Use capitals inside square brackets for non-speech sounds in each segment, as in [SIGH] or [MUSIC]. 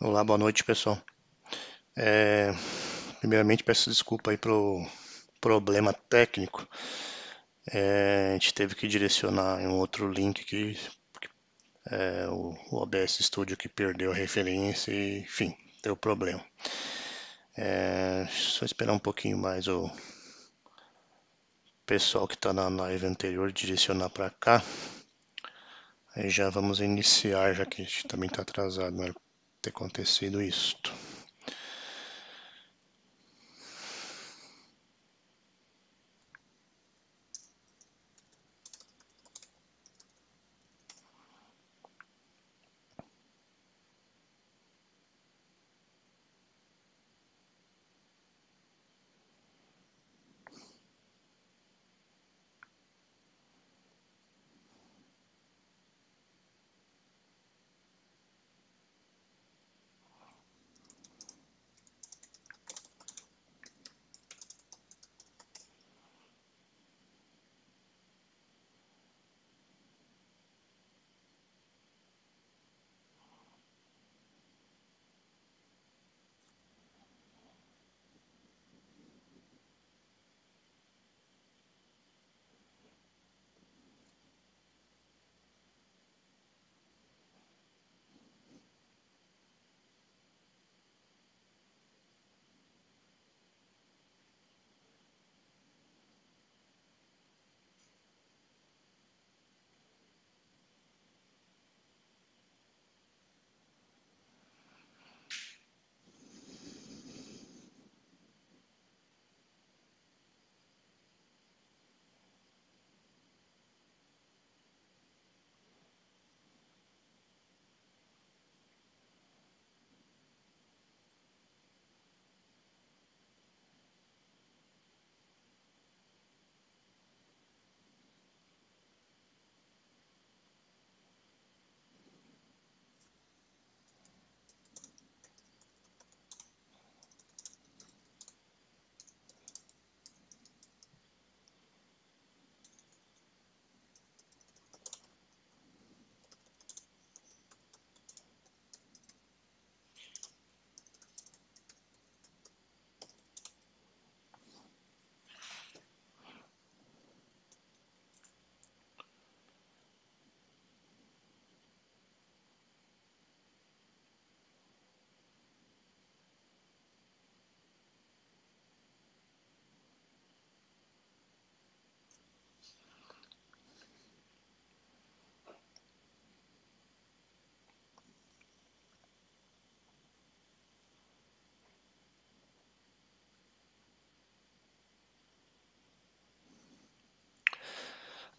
Olá, boa noite pessoal. É, primeiramente peço desculpa aí pro problema técnico. É, a gente teve que direcionar em um outro link que é, o, o, OBS Studio que perdeu a referência e enfim, deu problema. É, só esperar um pouquinho mais o pessoal que está na live anterior direcionar para cá. Aí já vamos iniciar, já que a gente também está atrasado, não né? acontecido isto.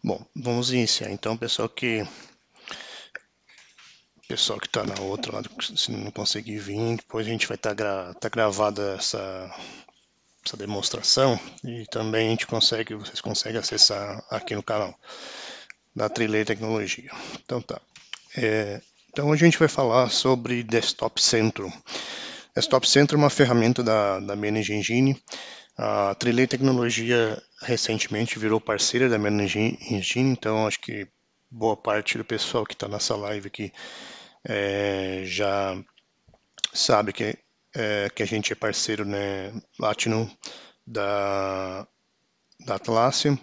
Bom, vamos iniciar então, pessoal que pessoal que está na outra se não conseguir vir, depois a gente vai estar tá gra... tá gravada essa essa demonstração e também a gente consegue, vocês conseguem acessar aqui no canal da Trilha Tecnologia. Então tá. É, então hoje a gente vai falar sobre Desktop Centro. Desktop Centro é uma ferramenta da, da BNG Engine a Trilei Tecnologia recentemente virou parceira da Managing Engine, então acho que boa parte do pessoal que está nessa live aqui é, já sabe que, é, que a gente é parceiro né, Platinum da, da Atlassian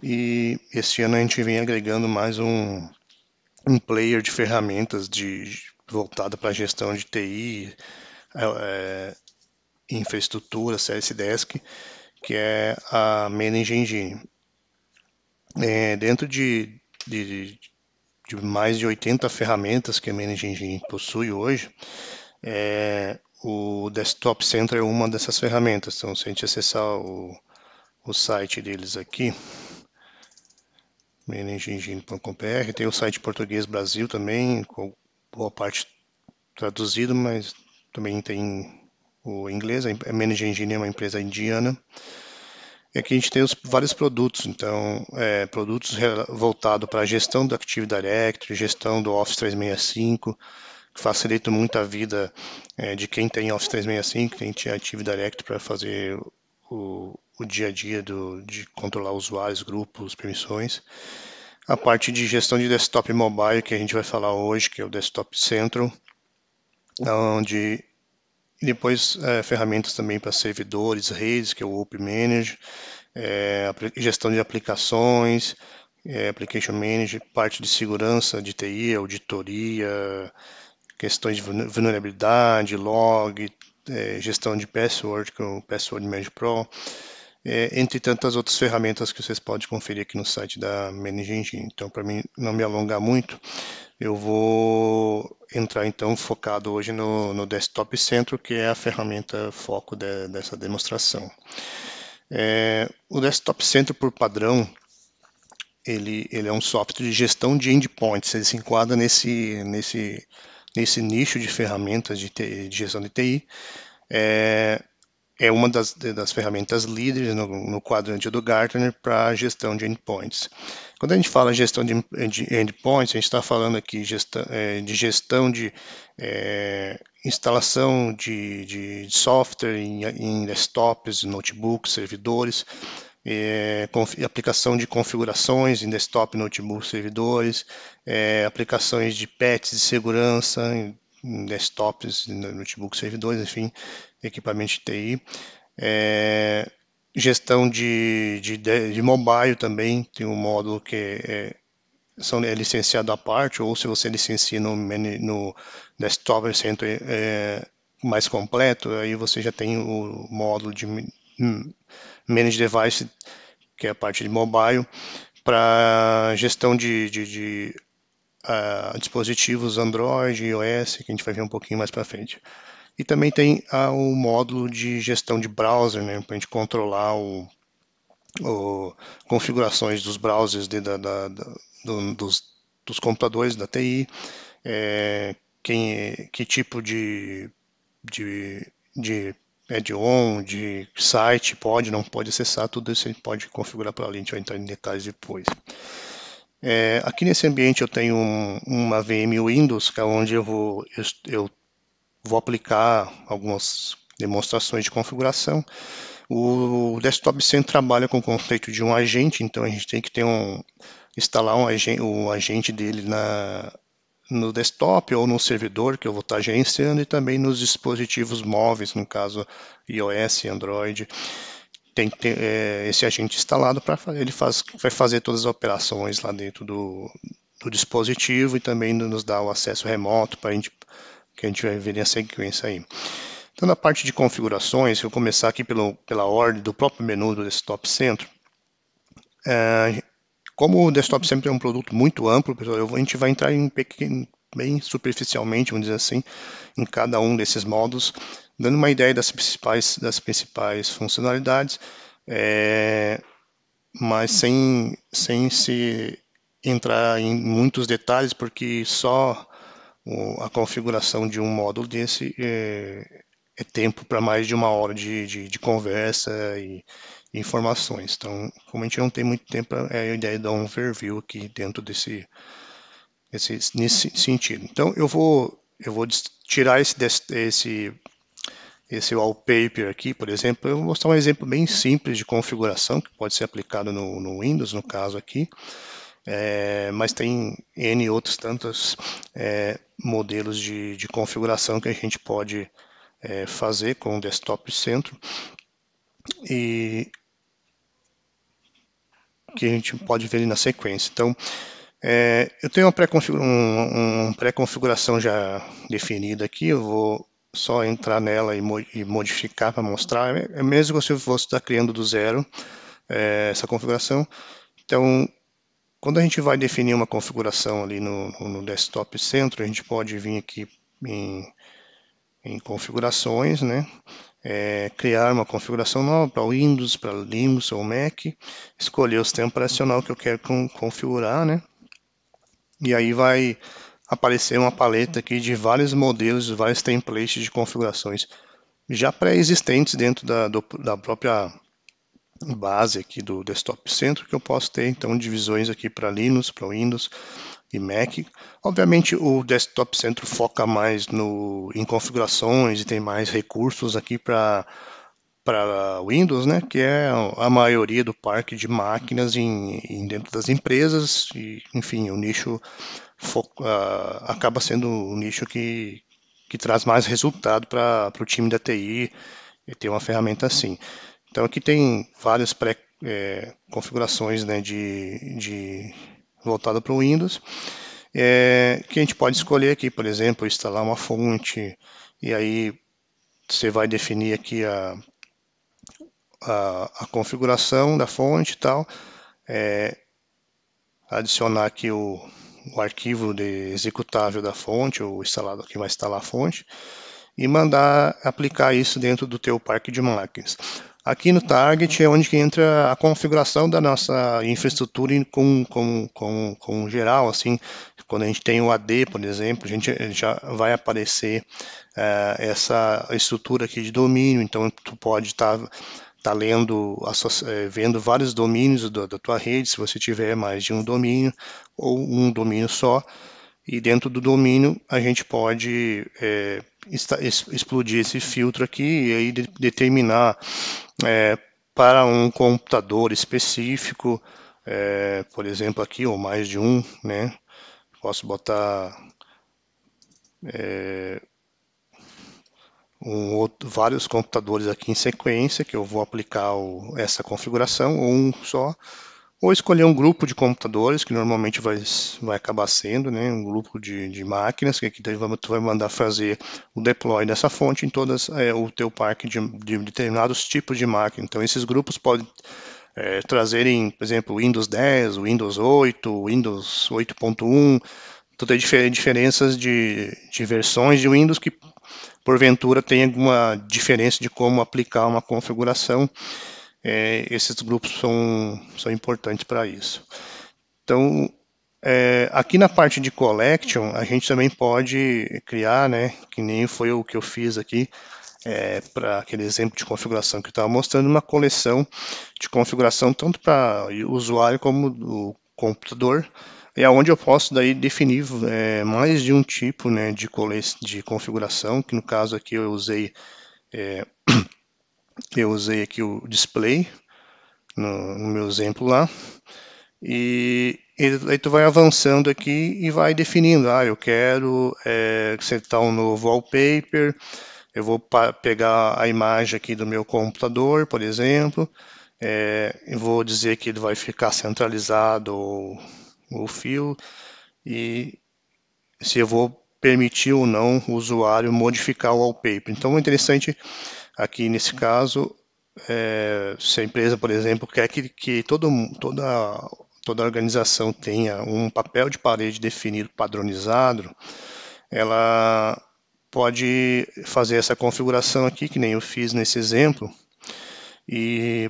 e esse ano a gente vem agregando mais um, um player de ferramentas de, voltada para a gestão de TI, é, é infraestrutura Desk, que é a Manage Engine. É, dentro de, de, de, mais de 80 ferramentas que a Manage Engine possui hoje, é, o Desktop Center é uma dessas ferramentas. Então, se a gente acessar o, o site deles aqui, ManageEngine.com.br. tem o site português Brasil também, com boa parte traduzido, mas também tem o inglês, a Manage Engine é, é uma empresa indiana. E aqui a gente tem os vários produtos, então, é, produtos voltados para a gestão do Active Directory, gestão do Office 365, que facilita muito a vida é, de quem tem Office 365, quem tem Active Directory para fazer o, o dia a dia do, de controlar usuários, grupos, permissões. A parte de gestão de desktop mobile, que a gente vai falar hoje, que é o Desktop Central, onde e depois é, ferramentas também para servidores, redes, que é o OpenManage, Manager, é, gestão de aplicações, é, Application Manager, parte de segurança de TI, auditoria, questões de vulnerabilidade, log, é, gestão de password com é o Password Manager Pro, é, entre tantas outras ferramentas que vocês podem conferir aqui no site da Manage Engine. Então, para mim não me alongar muito, eu vou entrar então focado hoje no, no Desktop Centro, que é a ferramenta foco de, dessa demonstração. É, o Desktop Centro, por padrão, ele, ele é um software de gestão de endpoints, ele se enquadra nesse, nesse, nesse nicho de ferramentas de, de gestão de TI. É, é uma das, das ferramentas líderes no, no quadrante do Gartner para gestão de endpoints. Quando a gente fala em gestão de, de endpoints, a gente está falando aqui é, de gestão de é, instalação de, de software em, em, desktops, notebooks, servidores, é, aplicação de configurações em desktop, notebook, servidores, é, aplicações de patches de segurança, em, em desktops, notebooks, servidores, enfim, equipamento de TI. É, Gestão de, de, de mobile também, tem um módulo que é, são, é licenciado à parte, ou se você licencia no, no Desktop Center é, mais completo, aí você já tem o módulo de Manage Device, que é a parte de mobile, para gestão de, de, de uh, dispositivos Android, iOS, que a gente vai ver um pouquinho mais para frente. E também tem ah, o módulo de gestão de browser, né, para a gente controlar o, o, configurações dos browsers de, da, da, da, do, dos, dos, computadores da TI, é, quem, é, que tipo de, de, de add-on, de site pode, não pode acessar, tudo isso a gente pode configurar para ali, a gente vai entrar em detalhes depois. É, aqui nesse ambiente eu tenho um, uma VM Windows, que é onde eu, vou, eu, eu vou aplicar algumas demonstrações de configuração. O Desktop Center trabalha com o conceito de um agente, então a gente tem que ter um instalar um agente, o agente dele na, no desktop ou no servidor que eu vou estar gerenciando e também nos dispositivos móveis, no caso iOS, Android. Tem que ter é, esse agente instalado para ele faz, vai fazer todas as operações lá dentro do, do dispositivo e também nos dá o acesso remoto para a gente que a gente vai ver na sequência aí. Então, na parte de configurações, eu vou começar aqui pelo, pela ordem do próprio menu do Desktop Centro. É, como o Desktop Centro é um produto muito amplo, pessoal, eu, a gente vai entrar em pequeno, bem superficialmente, vamos dizer assim, em cada um desses modos, dando uma ideia das principais, das principais funcionalidades, é, mas sem, sem se entrar em muitos detalhes, porque só o, a configuração de um módulo desse é, é tempo para mais de uma hora de, de, de conversa e, informações. Então, como a gente não tem muito tempo, é a ideia de dar um overview aqui dentro desse, desse nesse sentido. Então, eu vou, eu vou tirar esse, esse, esse wallpaper aqui, por exemplo. Eu vou mostrar um exemplo bem simples de configuração que pode ser aplicado no, no Windows, no caso aqui é, mas tem N outros tantos é, modelos de, de, configuração que a gente pode é, fazer com o desktop centro e que a gente pode ver na sequência. Então, é, eu tenho uma pré-configuração um, um pré já definida aqui, eu vou só entrar nela e, mo e modificar para mostrar, É, é mesmo se eu fosse estar tá criando do zero é, essa configuração. Então, quando a gente vai definir uma configuração ali no, no desktop centro, a gente pode vir aqui em, em configurações, né? É, criar uma configuração nova para Windows, para Linux ou Mac, escolher o sistema operacional que eu quero com, configurar, né? E aí vai aparecer uma paleta aqui de vários modelos, vários templates de configurações já pré-existentes dentro da, do, da própria base aqui do Desktop Center que eu posso ter então divisões aqui para Linux, para Windows e Mac. Obviamente o Desktop Center foca mais no, em configurações e tem mais recursos aqui para para Windows, né, que é a maioria do parque de máquinas em, em dentro das empresas e, enfim, o nicho foco, uh, ah, acaba sendo um nicho que, que traz mais resultado para o time da TI e ter uma ferramenta assim. Então aqui tem várias pré-configurações é, né, de, de, voltada para o Windows, é, que a gente pode escolher aqui, por exemplo, instalar uma fonte, e aí você vai definir aqui a, a, a configuração da fonte e tal, é, adicionar aqui o, o arquivo de executável da fonte, ou instalado que vai instalar a fonte, e mandar aplicar isso dentro do teu parque de máquinas. Aqui no target é onde que entra a configuração da nossa infraestrutura com, com, com, com geral, assim, quando a gente tem o AD, por exemplo, a gente já vai aparecer uh, essa estrutura aqui de domínio, então tu pode estar tá, tá lendo, eh, vendo vários domínios da, da tua rede, se você tiver mais de um domínio ou um domínio só, e dentro do domínio, a gente pode é, explodir esse filtro aqui e aí de determinar é, para um computador específico, é, por exemplo, aqui, ou mais de um, né? Posso botar é, um outro, vários computadores aqui em sequência, que eu vou aplicar o, essa configuração, ou um só, ou escolher um grupo de computadores, que normalmente vai, vai acabar sendo né, um grupo de, de máquinas, que aqui tu vai mandar fazer o deploy dessa fonte em todas é, o teu parque de, de, determinados tipos de máquina. Então, esses grupos podem é, trazerem, por exemplo, Windows 10, Windows 8, Windows 8.1, então, tem diferenças de, de versões de Windows que porventura tem alguma diferença de como aplicar uma configuração é, esses grupos são, são importantes para isso. Então, é, aqui na parte de collection, a gente também pode criar, né, que nem foi o que eu fiz aqui, é, para aquele exemplo de configuração que eu estava mostrando, uma coleção de configuração tanto para o usuário como do computador, é onde eu posso daí definir é, mais de um tipo né, de, de configuração, que no caso aqui eu usei é, eu usei aqui o display no, no meu exemplo lá. E, e aí tu vai avançando aqui e vai definindo, ah, eu quero é, setar um novo wallpaper, eu vou pegar a imagem aqui do meu computador, por exemplo, é, eu vou dizer que ele vai ficar centralizado o, o fio e se eu vou permitir ou não o usuário modificar o wallpaper. Então é interessante Aqui nesse caso, é, se a empresa, por exemplo, quer que, que todo, toda, toda a organização tenha um papel de parede definido, padronizado, ela pode fazer essa configuração aqui, que nem eu fiz nesse exemplo, e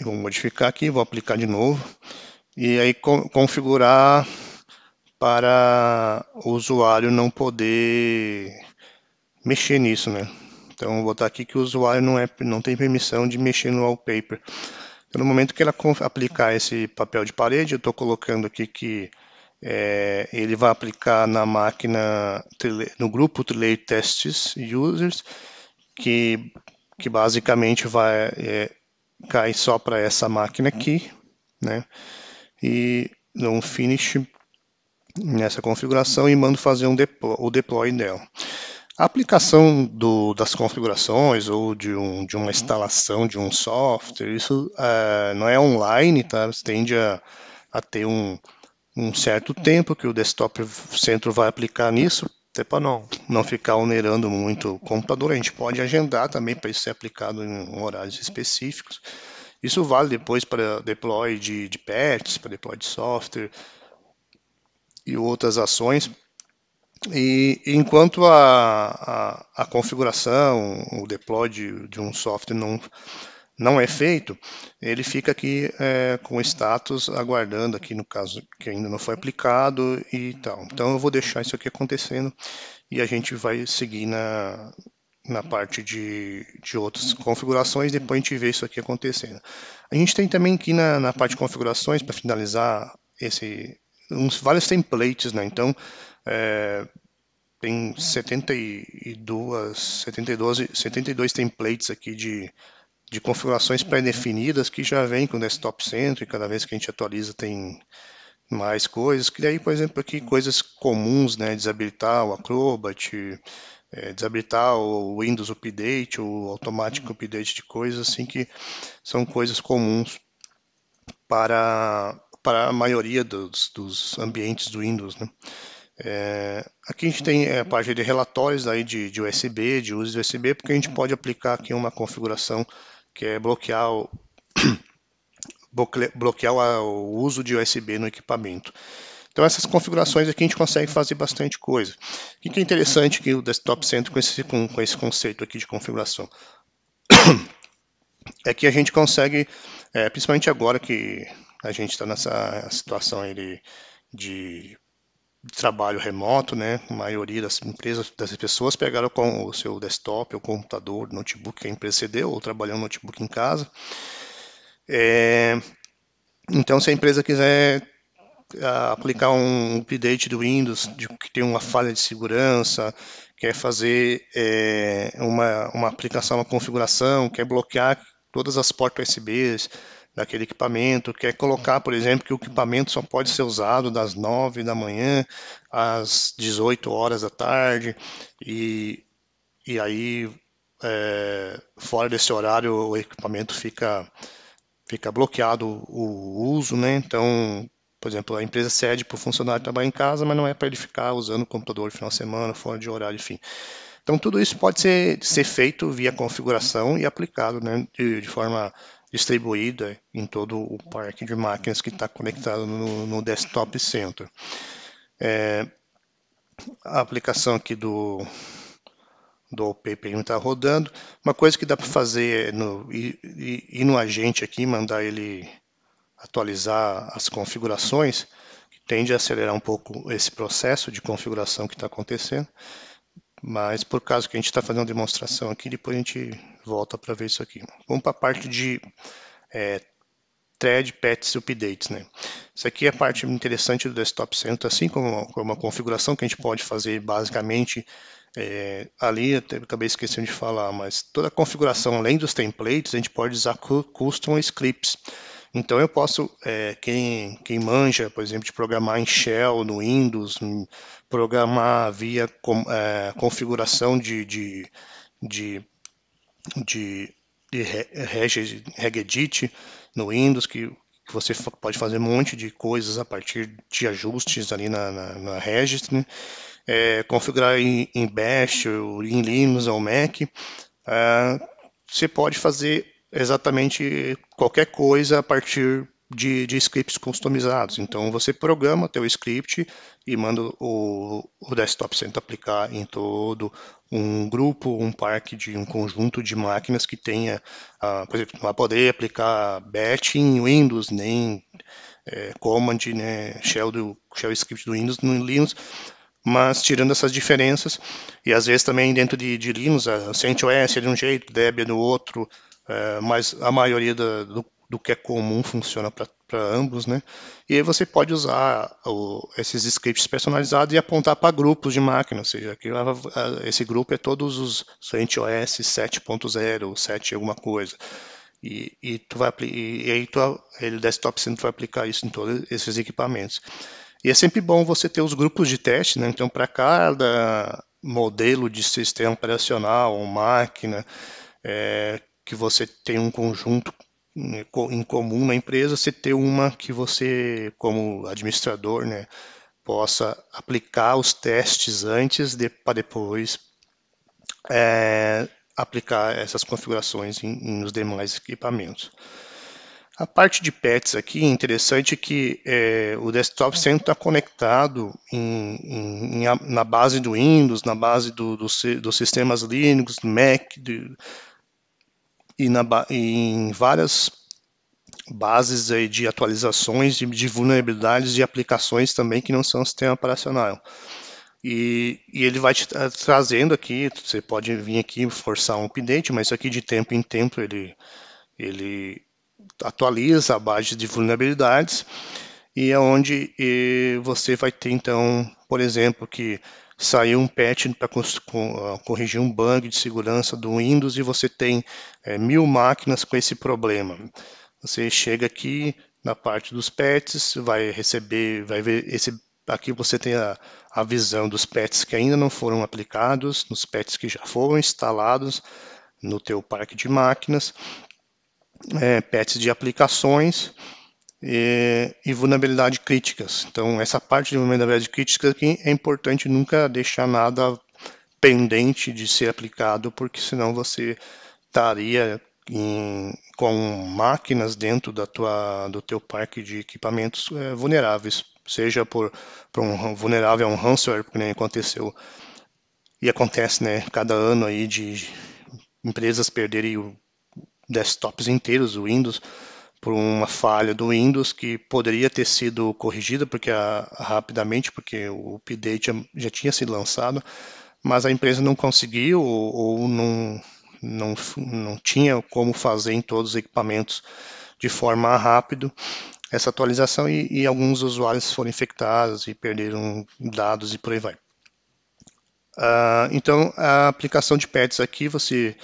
vou modificar aqui, vou aplicar de novo, e aí co configurar para o usuário não poder mexer nisso, né? Então, vou botar aqui que o usuário não, é, não tem permissão de mexer no wallpaper. Então, no momento que ela aplicar esse papel de parede, eu estou colocando aqui que é, ele vai aplicar na máquina, no grupo Trilay Tests Users, que, que basicamente vai é, cair só para essa máquina aqui, né? E dou um finish nessa configuração e mando fazer um deploy, o deploy dela. A aplicação do, das configurações ou de, um, de, uma uhum. instalação de um software, isso é, não é online, tá? Você tende a, a ter um, um, certo tempo que o desktop centro vai aplicar nisso, até para não, não ficar onerando muito o computador. A gente pode agendar também para isso ser aplicado em horários específicos. Isso vale depois para deploy de, de patches, para deploy de software e outras ações e enquanto a, a, a configuração, o deploy de, de, um software não, não é feito, ele fica aqui é, com status aguardando aqui no caso que ainda não foi aplicado e tal. Então eu vou deixar isso aqui acontecendo e a gente vai seguir na, na parte de, de outras configurações, depois a gente vê isso aqui acontecendo. A gente tem também aqui na, na parte de configurações, para finalizar, esse, uns, vários templates, né? então é, tem 72, 72, 72 templates aqui de, de configurações pré-definidas que já vem com o desktop center, e cada vez que a gente atualiza tem mais coisas, que daí, por exemplo, aqui coisas comuns, né, desabilitar o Acrobat, é, desabilitar o Windows Update, o automático update de coisas, assim, que são coisas comuns para, para a maioria dos, dos ambientes do Windows, né. É, aqui a gente tem a é, uhum. página de relatórios aí de, de, USB, de uso de USB, porque a gente pode aplicar aqui uma configuração que é bloquear o, [COUGHS] bloquear o uso de USB no equipamento. Então essas configurações aqui a gente consegue fazer bastante coisa. O que é interessante aqui o Desktop Center com esse, com, com esse conceito aqui de configuração? [COUGHS] É que a gente consegue, é, principalmente agora que a gente está nessa situação aí de, de trabalho remoto, né? A maioria das empresas, das pessoas pegaram com o seu desktop, o computador, notebook que a é empresa cedeu, ou trabalhando no notebook em casa. É... Então, se a empresa quiser ah, aplicar um update do Windows, de, que tem uma falha de segurança, quer fazer é, uma, uma aplicação, uma configuração, quer bloquear todas as portas USB, daquele equipamento, quer colocar, por exemplo, que o equipamento só pode ser usado das 9 da manhã às 18 horas da tarde, e, e aí é, fora desse horário o equipamento fica, fica bloqueado o uso, né? Então, por exemplo, a empresa cede para o funcionário trabalhar em casa, mas não é para ele ficar usando o computador no final de semana, fora de horário, enfim. Então, tudo isso pode ser, ser feito via configuração e aplicado né, de, de forma distribuída em todo o parque de máquinas que está conectado no, no Desktop Center. É, a aplicação aqui do, do pp está rodando. Uma coisa que dá para fazer é no, ir, ir no agente aqui, mandar ele atualizar as configurações, que tende a acelerar um pouco esse processo de configuração que está acontecendo. Mas por causa que a gente está fazendo uma demonstração aqui, depois a gente volta para ver isso aqui. Vamos para a parte de é, thread patches updates. Né? Isso aqui é a parte interessante do Desktop Center, assim como uma, como uma configuração que a gente pode fazer basicamente é, ali, até acabei esquecendo de falar, mas toda a configuração, além dos templates, a gente pode usar custom scripts. Então eu posso, é, quem, quem manja, por exemplo, de programar em Shell, no Windows, hum, programar via com, é, configuração de, de, de de, de regedit no Windows, que você pode fazer um monte de coisas a partir de ajustes ali na, na, na Registry, né? é, configurar em, em, Bash, ou em Linux ou Mac. Ah, você pode fazer exatamente qualquer coisa a partir de, de scripts customizados. Então você programa teu script e manda o, o Desktop Center aplicar em todo um grupo, um parque de um conjunto de máquinas que tenha, ah, por exemplo, não vai poder aplicar batch em Windows, nem é, command, né, shell, do, shell script do Windows no Linux, mas tirando essas diferenças, e às vezes também dentro de, de Linux, a CentOS é de um jeito, Debian é do outro, é, mas a maioria da, do do que é comum funciona para ambos, né? E aí você pode usar o, esses scripts personalizados e apontar para grupos de máquinas ou seja, aqui, esse grupo é todos os CentOS 7.0, 7 alguma coisa. E, e, tu vai, e, aí tu, ele desktop sim vai aplicar isso em todos esses equipamentos. E é sempre bom você ter os grupos de teste, né? Então, para cada modelo de sistema operacional ou máquina, é, que você tem um conjunto né, em comum na empresa, você ter uma que você, como administrador, né, possa aplicar os testes antes de, para depois é, aplicar essas configurações em, em, nos demais equipamentos. A parte de pets aqui, interessante que é, o desktop uhum. sempre está conectado em, em, na base do Windows, na base do, do, dos sistemas Linux, Mac, de, e, na, em várias bases de atualizações de, de vulnerabilidades de aplicações também que não são sistema operacional. E, e, ele vai te tra trazendo aqui, você pode vir aqui forçar um update, mas aqui de tempo em tempo ele, ele atualiza a base de vulnerabilidades e é onde e você vai ter então, por exemplo, que saiu um patch para tá ah, corrigir um bug de segurança do Windows e você tem é, mil máquinas com esse problema. Você chega aqui na parte dos patches, vai receber, vai ver esse aqui você tem a, a visão dos patches que ainda não foram aplicados, nos patches que já foram instalados no teu parque de máquinas, é, patches de aplicações e, e vulnerabilidade críticas. Então, essa parte de vulnerabilidade crítica aqui é importante nunca deixar nada pendente de ser aplicado, porque senão você estaria em, com máquinas dentro da tua, do teu parque de equipamentos é, vulneráveis, seja por, por um vulnerável a um ransomware, que nem aconteceu e acontece, né, cada ano aí de empresas perderem o, desktops inteiros, o Windows, por uma falha do Windows que poderia ter sido corrigida porque a, rapidamente, porque o update já, tinha sido lançado, mas a empresa não conseguiu ou, ou não, não, não tinha como fazer em todos os equipamentos de forma rápida essa atualização e, e, alguns usuários foram infectados e perderam dados e por aí vai. Uh, então, a aplicação de pets aqui, você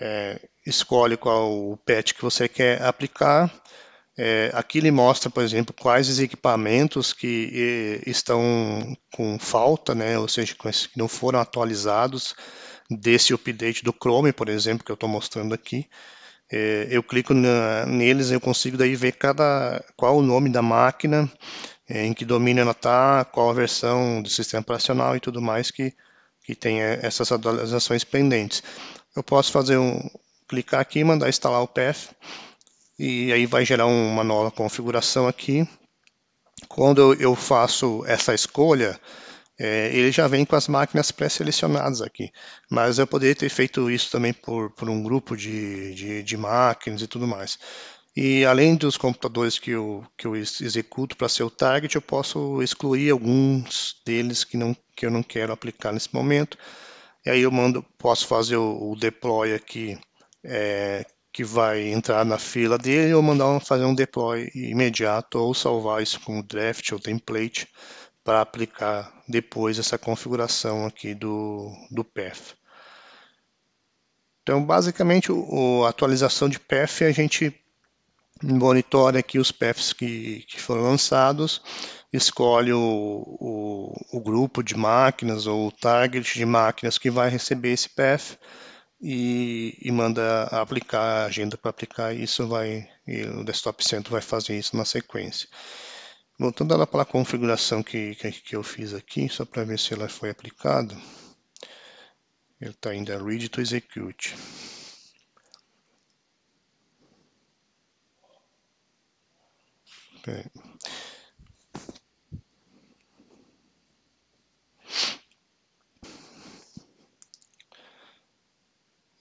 é, escolhe qual o patch que você quer aplicar. É, aqui ele mostra, por exemplo, quais os equipamentos que e, estão com falta, né, ou seja, que não foram atualizados desse update do Chrome, por exemplo, que eu estou mostrando aqui. É, eu clico na, neles, eu consigo daí ver cada qual o nome da máquina, é, em que domínio ela está, qual a versão do sistema operacional e tudo mais que que tem é, essas atualizações pendentes eu posso fazer um clicar aqui, mandar instalar o path e aí vai gerar uma nova configuração aqui. Quando eu faço essa escolha, é, ele já vem com as máquinas pré-selecionadas aqui. Mas eu poderia ter feito isso também por, por um grupo de, de, de máquinas e tudo mais. E além dos computadores que eu, que eu executo para ser o target, eu posso excluir alguns deles que, não, que eu não quero aplicar nesse momento. E aí eu mando, posso fazer o, o deploy aqui é, que vai entrar na fila dele ou mandar fazer um deploy imediato ou salvar isso como draft ou template para aplicar depois essa configuração aqui do, do path. Então, basicamente, a atualização de path a gente Monitora aqui os paths que, que foram lançados, escolhe o, o, o, grupo de máquinas ou o target de máquinas que vai receber esse path e, e manda aplicar a agenda para aplicar isso vai o desktop centro vai fazer isso na sequência. Voltando ela para a configuração que, que, que eu fiz aqui, só para ver se ela foi aplicada. Ele está ainda read to execute. E é.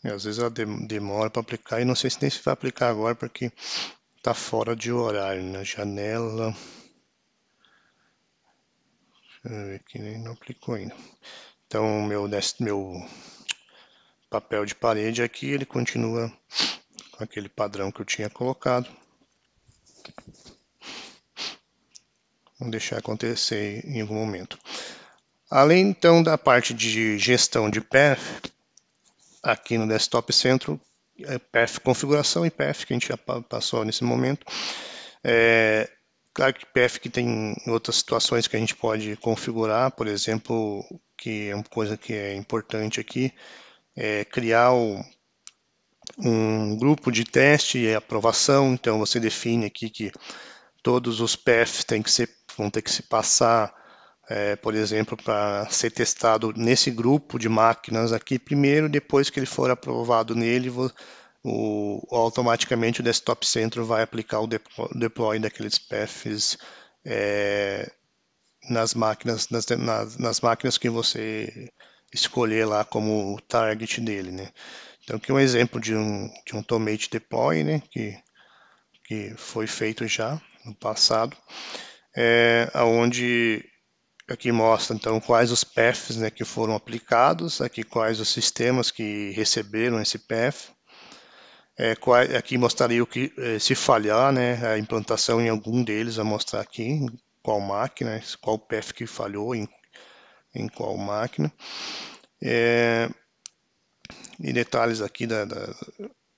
é, às vezes ela demora para aplicar e não sei se nem se vai aplicar agora porque está fora de horário, né? Janela. Deixa eu ver aqui, nem não aplicou ainda. Então meu, meu papel de parede aqui, ele continua com aquele padrão que eu tinha colocado. Vamos deixar acontecer em algum momento. Além então da parte de gestão de path, aqui no Desktop Centro, é path configuração e path que a gente já passou nesse momento. É, claro que path que tem outras situações que a gente pode configurar, por exemplo, que é uma coisa que é importante aqui, é criar um, um grupo de teste e aprovação. Então você define aqui que todos os paths têm que ser vão ter que se passar, é, por exemplo, para ser testado nesse grupo de máquinas aqui primeiro, depois que ele for aprovado nele, o, automaticamente o Desktop Centro vai aplicar o deploy daqueles paths é, nas máquinas nas, nas, nas, máquinas que você escolher lá como target dele, né? Então aqui é um exemplo de um, de um Tomate Deploy, né? Que, que foi feito já no passado é, onde aqui mostra então quais os paths né, que foram aplicados, aqui quais os sistemas que receberam esse path. É, aqui mostraria o que é, se falhar, né, a implantação em algum deles, a mostrar aqui qual máquina, qual path que falhou em, em qual máquina. É, e detalhes aqui da, da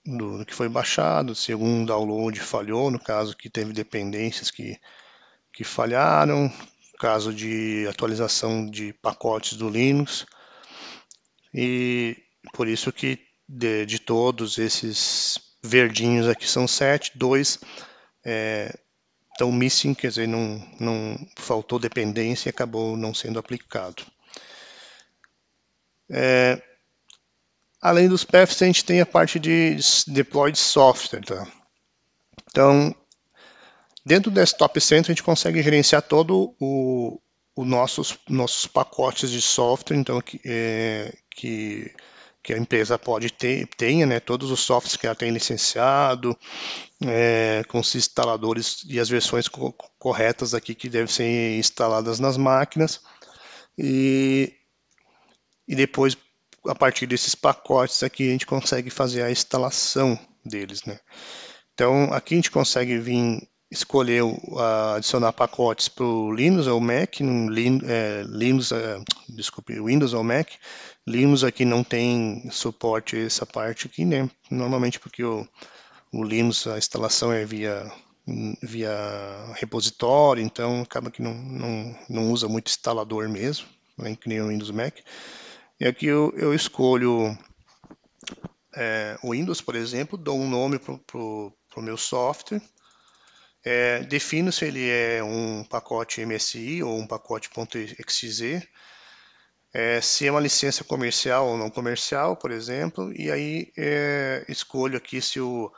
do, do, que foi baixado, se algum download falhou, no caso que teve dependências que que falharam, caso de atualização de pacotes do Linux. E por isso que de, de todos esses verdinhos aqui são sete, dois estão é, missing, quer dizer, não, não faltou dependência e acabou não sendo aplicado. É, além dos paths, a gente tem a parte de deploy de software. Tá? Então, Dentro do Desktop Center, a gente consegue gerenciar todo o, o nossos, nossos pacotes de software, então que, é, que, que, a empresa pode ter, tenha, né, todos os softwares que ela tem licenciado, é, com os instaladores e as versões co corretas aqui que devem ser instaladas nas máquinas. E, e depois, a partir desses pacotes aqui, a gente consegue fazer a instalação deles. Né? Então, aqui a gente consegue vir escolheu uh, adicionar pacotes para o Linux ou Mac, Lin, é, Linux, ah, desculpe, Windows ou Mac. Linux aqui não tem suporte essa parte aqui, né? Normalmente porque o, o Linux a instalação é via via repositório, então acaba que não, não, não usa muito instalador mesmo, nem né? que nem o Windows Mac. E aqui eu, eu escolho é, o Windows, por exemplo, dou um nome para o meu software é, defino se ele é um pacote MSI ou um pacote .exe, é, se é uma licença comercial ou não comercial, por exemplo, e aí é, escolho aqui se o,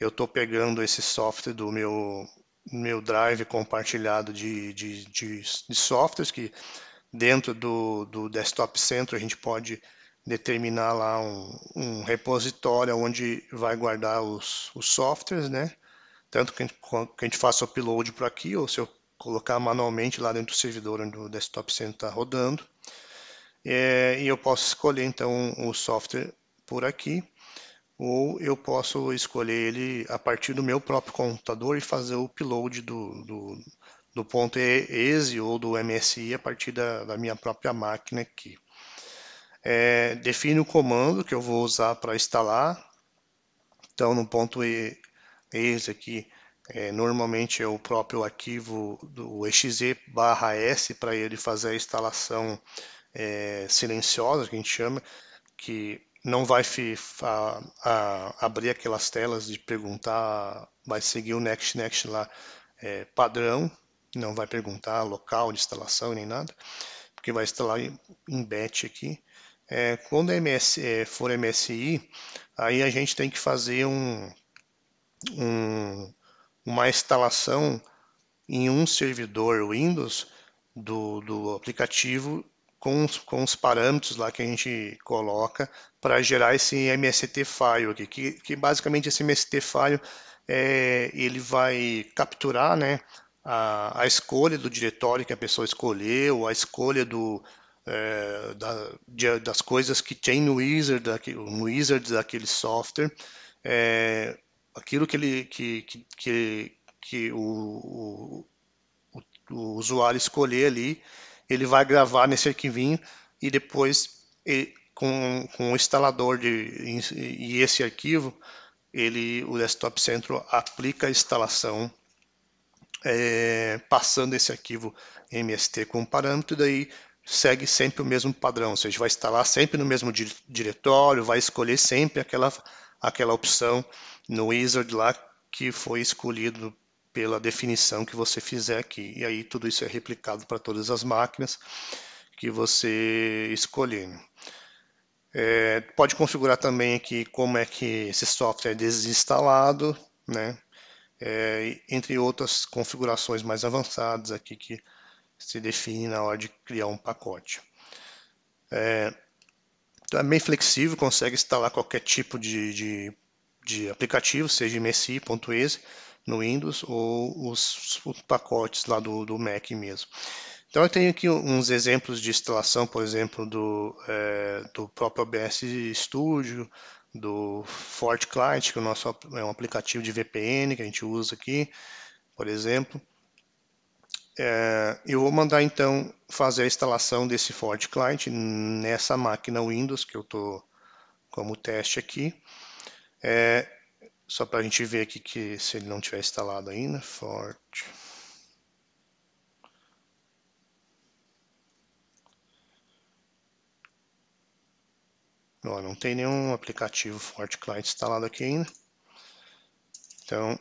eu estou pegando esse software do meu, meu drive compartilhado de, de, de, de softwares, que dentro do, do Desktop Center a gente pode determinar lá um, um repositório onde vai guardar os, os softwares, né? tanto que a gente, que a gente faça upload por aqui, ou se eu colocar manualmente lá dentro do servidor onde o desktop center está rodando. É, e eu posso escolher então o software por aqui, ou eu posso escolher ele a partir do meu próprio computador e fazer o upload do, do, do ponto .exe ou do MSI a partir da, da minha própria máquina aqui. É, define o comando que eu vou usar para instalar. Então, no ponto aqui, é, normalmente é o próprio arquivo do exe/s para ele fazer a instalação é, silenciosa, que a gente chama, que não vai a, a, abrir aquelas telas de perguntar, vai seguir o next next lá é, padrão, não vai perguntar local de instalação nem nada, porque vai instalar em batch aqui. É, quando é MS, é, for MSI, aí a gente tem que fazer um um, uma instalação em um servidor Windows do, do aplicativo com os, com os parâmetros lá que a gente coloca para gerar esse MST file aqui, que, que basicamente esse MST file é, ele vai capturar né, a, a escolha do diretório que a pessoa escolheu, a escolha do, é, da, de, das coisas que tem no wizard, no wizard daquele software. É, aquilo que ele que, que, que, o, o, o, usuário escolher ali, ele vai gravar nesse arquivinho e depois ele, com, com o instalador de, e esse arquivo, ele, o Desktop Central aplica a instalação é, passando esse arquivo MST como parâmetro, e daí segue sempre o mesmo padrão, ou seja, vai instalar sempre no mesmo di diretório, vai escolher sempre aquela aquela opção no wizard lá que foi escolhido pela definição que você fizer aqui. E aí tudo isso é replicado para todas as máquinas que você escolher. É, pode configurar também aqui como é que esse software é desinstalado, né? É, entre outras configurações mais avançadas aqui que se define na hora de criar um pacote. É, então é bem flexível, consegue instalar qualquer tipo de, de, de aplicativo, seja MSI.exe no Windows ou os, os pacotes lá do, do, Mac mesmo. Então eu tenho aqui uns exemplos de instalação, por exemplo, do, é, do próprio OBS Studio, do Fort Client, que é, nosso, é um aplicativo de VPN que a gente usa aqui, por exemplo. É, eu vou mandar então fazer a instalação desse Ford Client nessa máquina Windows que eu estou como teste aqui. É, só para a gente ver aqui que se ele não tiver instalado ainda, Ford. não tem nenhum aplicativo Ford Client instalado aqui ainda. Então,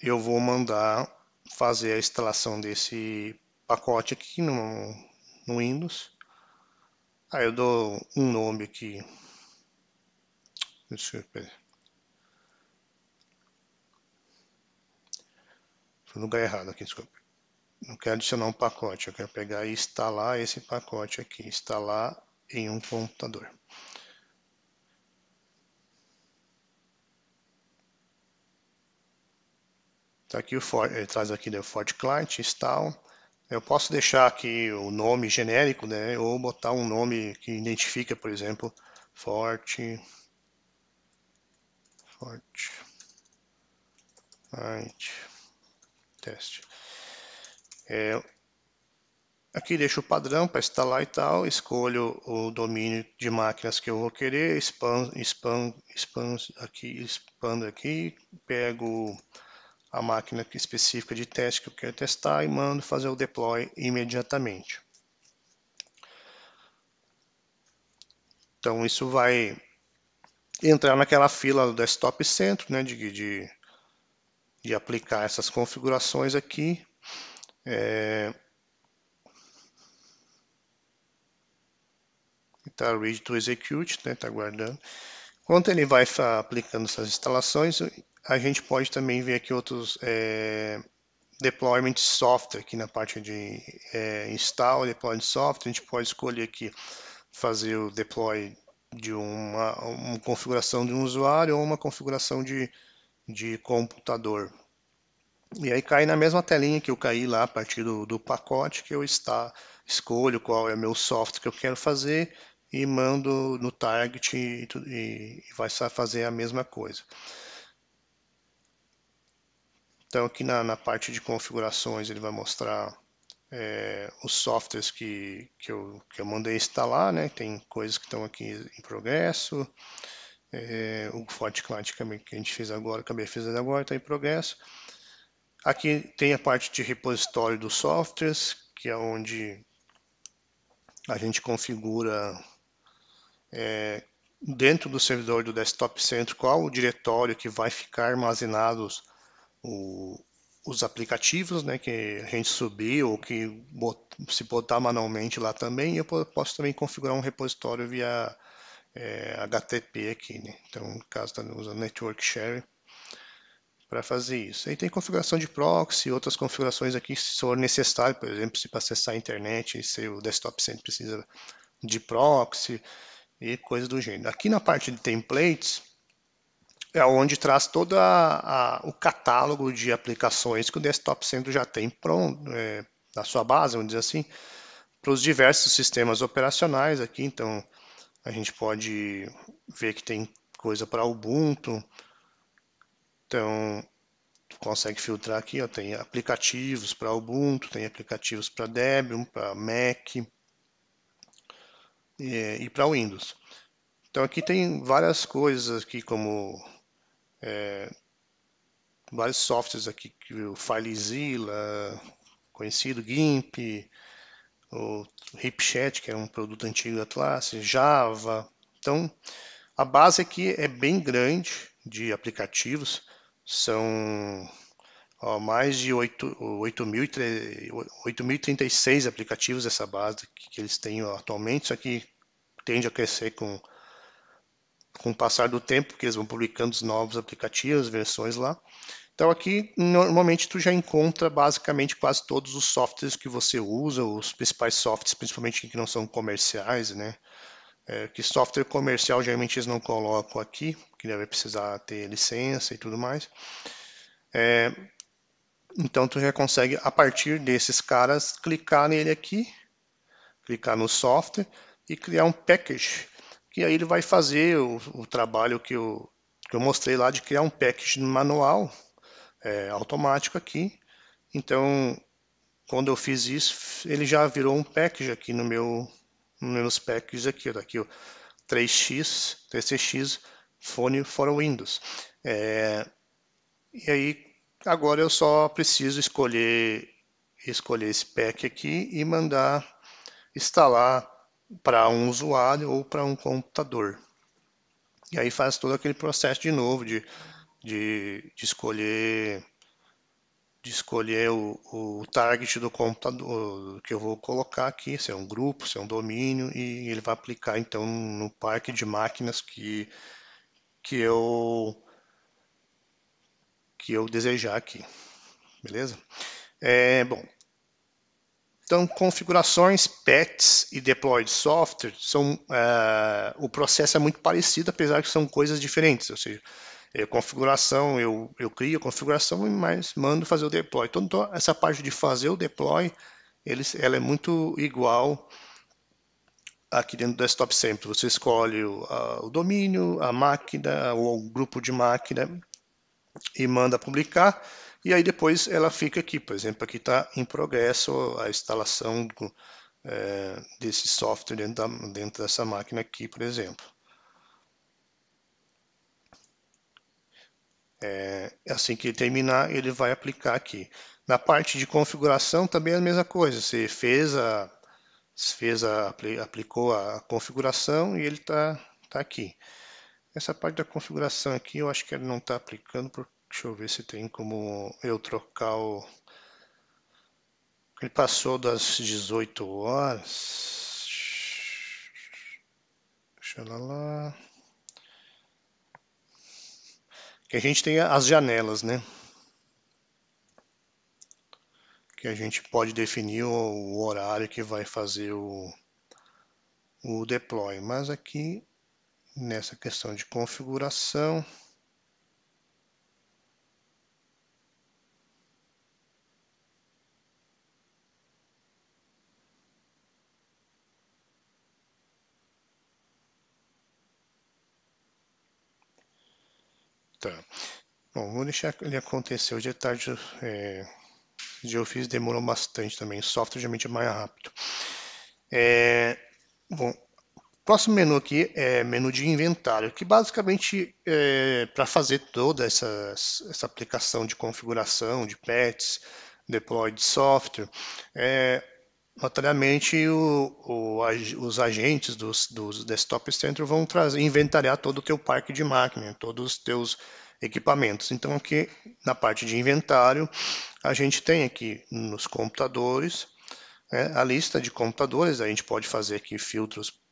eu vou mandar fazer a instalação desse pacote aqui no, no Windows. Aí eu dou um nome aqui. Desculpa. eu ver. Foi lugar errado aqui, desculpa. Não quero adicionar um pacote, eu quero pegar e instalar esse pacote aqui. Instalar em um computador. Tá aqui for, ele eh, traz aqui né, o Ford Client Install. Eu posso deixar aqui o nome genérico, né, ou botar um nome que identifica, por exemplo, Forte, Forte, Client, Teste. É, aqui deixo o padrão para instalar e tal, escolho o domínio de máquinas que eu vou querer, expando, expando, aqui, expando aqui, pego a máquina específica de teste que eu quero testar e mando fazer o deploy imediatamente. Então isso vai entrar naquela fila do desktop centro, né, de, de, de aplicar essas configurações aqui. É... Está ready to execute, está né, tá guardando. Quando ele vai aplicando essas instalações, a gente pode também ver aqui outros é, deployment software, aqui na parte de é, install, deployment software, a gente pode escolher aqui fazer o deploy de uma, uma configuração de um usuário ou uma configuração de, de computador. E aí cai na mesma telinha que eu caí lá a partir do, do pacote que eu está, escolho qual é o meu software que eu quero fazer e mando no target e, e, vai fazer a mesma coisa. Então aqui na, na parte de configurações ele vai mostrar é, os softwares que, que, eu, que eu mandei instalar, né? tem coisas que estão aqui em progresso, é, o Forte Client que a gente fez agora, acabei fazendo agora, está em progresso. Aqui tem a parte de repositório dos softwares, que é onde a gente configura é, dentro do servidor do Desktop centro qual o diretório que vai ficar armazenados o, os aplicativos né, que a gente subir ou que bot, se botar manualmente lá também. Eu posso também configurar um repositório via é, HTTP aqui. Né? Então, no caso, está usando Network Share para fazer isso. Aí tem configuração de proxy, outras configurações aqui se for necessário, por exemplo, se para acessar a internet, se o desktop sempre precisa de proxy e coisas do gênero. Aqui na parte de templates é onde traz todo a, a, o catálogo de aplicações que o Desktop center já tem pronto, é, na sua base, vamos dizer assim, para os diversos sistemas operacionais aqui. Então, a gente pode ver que tem coisa para Ubuntu. Então, consegue filtrar aqui, ó, tem aplicativos para Ubuntu, tem aplicativos para Debian, para Mac, e, é, e para Windows. Então aqui tem várias coisas aqui como é, vários softwares aqui, o FileZilla, conhecido GIMP, o RipChat, que é um produto antigo da classe, Java. Então a base aqui é bem grande de aplicativos, são ó, mais de 8.036 aplicativos essa base que eles têm atualmente, isso aqui tende a crescer com, com o passar do tempo, porque eles vão publicando os novos aplicativos, versões lá. Então aqui normalmente tu já encontra basicamente quase todos os softwares que você usa, os principais softwares, principalmente que não são comerciais, né? É, que software comercial geralmente eles não colocam aqui, que deve precisar ter licença e tudo mais. É, então tu já consegue a partir desses caras clicar nele aqui, clicar no software e criar um package, que aí ele vai fazer o, o trabalho que eu, que eu mostrei lá de criar um package manual é, automático aqui. Então quando eu fiz isso, ele já virou um package aqui no meu nos packages aqui, daqui o 3x, 3 x fone for Windows. É, e aí Agora eu só preciso escolher, escolher esse pack aqui e mandar instalar para um usuário ou para um computador. E aí faz todo aquele processo de novo de, de, de escolher de escolher o, o, target do computador que eu vou colocar aqui, se é um grupo, se é um domínio, e ele vai aplicar então no parque de máquinas que, que eu que eu desejar aqui. Beleza? É, bom, então, configurações, pets e deploy de software são uh, o processo é muito parecido, apesar que são coisas diferentes. Ou seja, eu, é configuração eu, eu crio a configuração, mas mando fazer o deploy. Então, essa parte de fazer o deploy, eles, ela é muito igual aqui dentro do desktop sempre. Você escolhe o, a, o domínio, a máquina, ou o grupo de máquina e manda publicar. E aí depois ela fica aqui, por exemplo, aqui está em progresso a instalação do, é, desse software dentro, da, dentro dessa máquina aqui, por exemplo. É, assim que terminar, ele vai aplicar aqui. Na parte de configuração também é a mesma coisa. Você fez a, fez a aplicou a configuração e ele está tá aqui. Essa parte da configuração aqui eu acho que ele não está aplicando, deixa eu ver se tem como eu trocar o... Ele passou das 18 horas. Deixa lá lá. Que a gente tem as janelas, né? Que a gente pode definir o horário que vai fazer o, o deploy. Mas aqui nessa questão de configuração. Tá. Bom, vou deixar ele acontecer hoje à tarde. É, eu fiz demorou bastante também. O software geralmente é mais rápido. É, bom, Próximo menu aqui é menu de inventário, que basicamente é para fazer toda essa, essa aplicação de configuração de pets, deploy de software. É, notoriamente o, o, os agentes dos, dos Desktop Center vão trazer, inventariar todo o teu parque de máquina, todos os teus equipamentos. Então aqui na parte de inventário a gente tem aqui nos computadores né, a lista de computadores, a gente pode fazer aqui filtros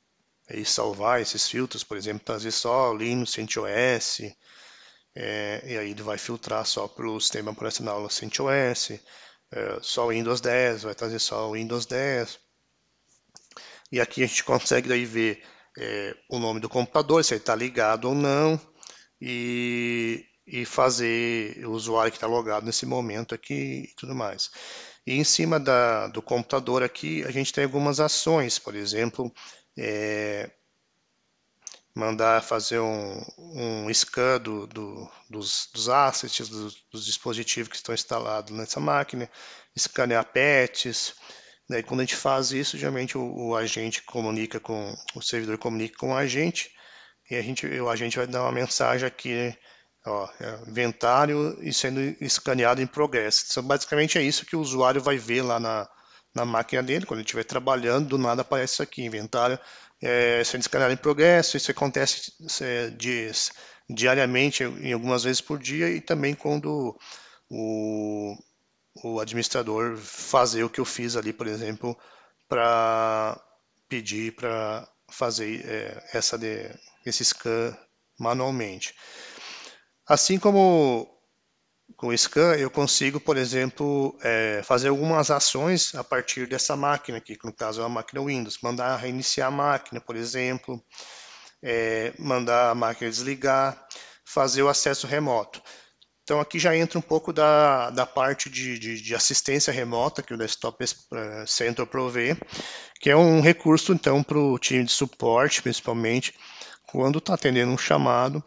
é, e salvar esses filtros, por exemplo, trazer só Linux, CentOS, é, e aí ele vai filtrar só para o sistema operacional CentOS, é, só Windows 10, vai trazer só Windows 10. E aqui a gente consegue daí ver é, o nome do computador, se ele está ligado ou não, e, e fazer o usuário que está logado nesse momento aqui e tudo mais. E em cima da, do computador aqui, a gente tem algumas ações, por exemplo, é, mandar fazer um, um scan do, do, dos, dos assets, dos, dos, dispositivos que estão instalados nessa máquina, escanear patches. Né? Quando a gente faz isso, geralmente o, o, agente comunica com o servidor comunica com o agente e a gente, o agente vai dar uma mensagem aqui, ó, é, inventário e sendo escaneado em progresso. Então, basicamente é isso que o usuário vai ver lá na, na máquina dele, quando ele estiver trabalhando, do nada aparece isso aqui, inventário é, sendo escaneado em progresso, isso acontece é, diariamente em algumas vezes por dia e também quando o, o administrador fazer o que eu fiz ali, por exemplo, para pedir para fazer é, essa de, esse scan manualmente. Assim como com o scan, eu consigo, por exemplo, é, fazer algumas ações a partir dessa máquina aqui, que no caso é uma máquina Windows. Mandar reiniciar a máquina, por exemplo, é, mandar a máquina desligar, fazer o acesso remoto. Então aqui já entra um pouco da, da parte de, de, de assistência remota que o Desktop é, Center provê, que é um recurso então para o time de suporte, principalmente, quando está atendendo um chamado,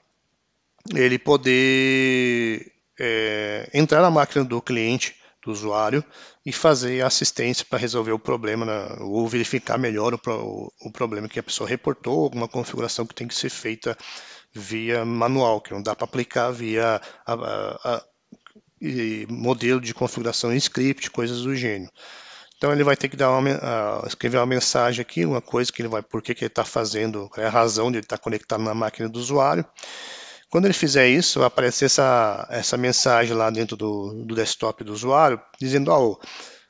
ele poder é, entrar na máquina do cliente, do usuário, e fazer assistência para resolver o problema, né, ou verificar melhor o, o, problema que a pessoa reportou, alguma configuração que tem que ser feita via manual, que não dá para aplicar via a, a, a, modelo de configuração em script, coisas do gênero. Então ele vai ter que dar uma, uh, escrever uma mensagem aqui, uma coisa que ele vai, por que, que ele está fazendo, qual é a razão de ele estar tá conectado na máquina do usuário. Quando ele fizer isso, vai aparecer essa, essa mensagem lá dentro do, do desktop do usuário, dizendo, ó, oh,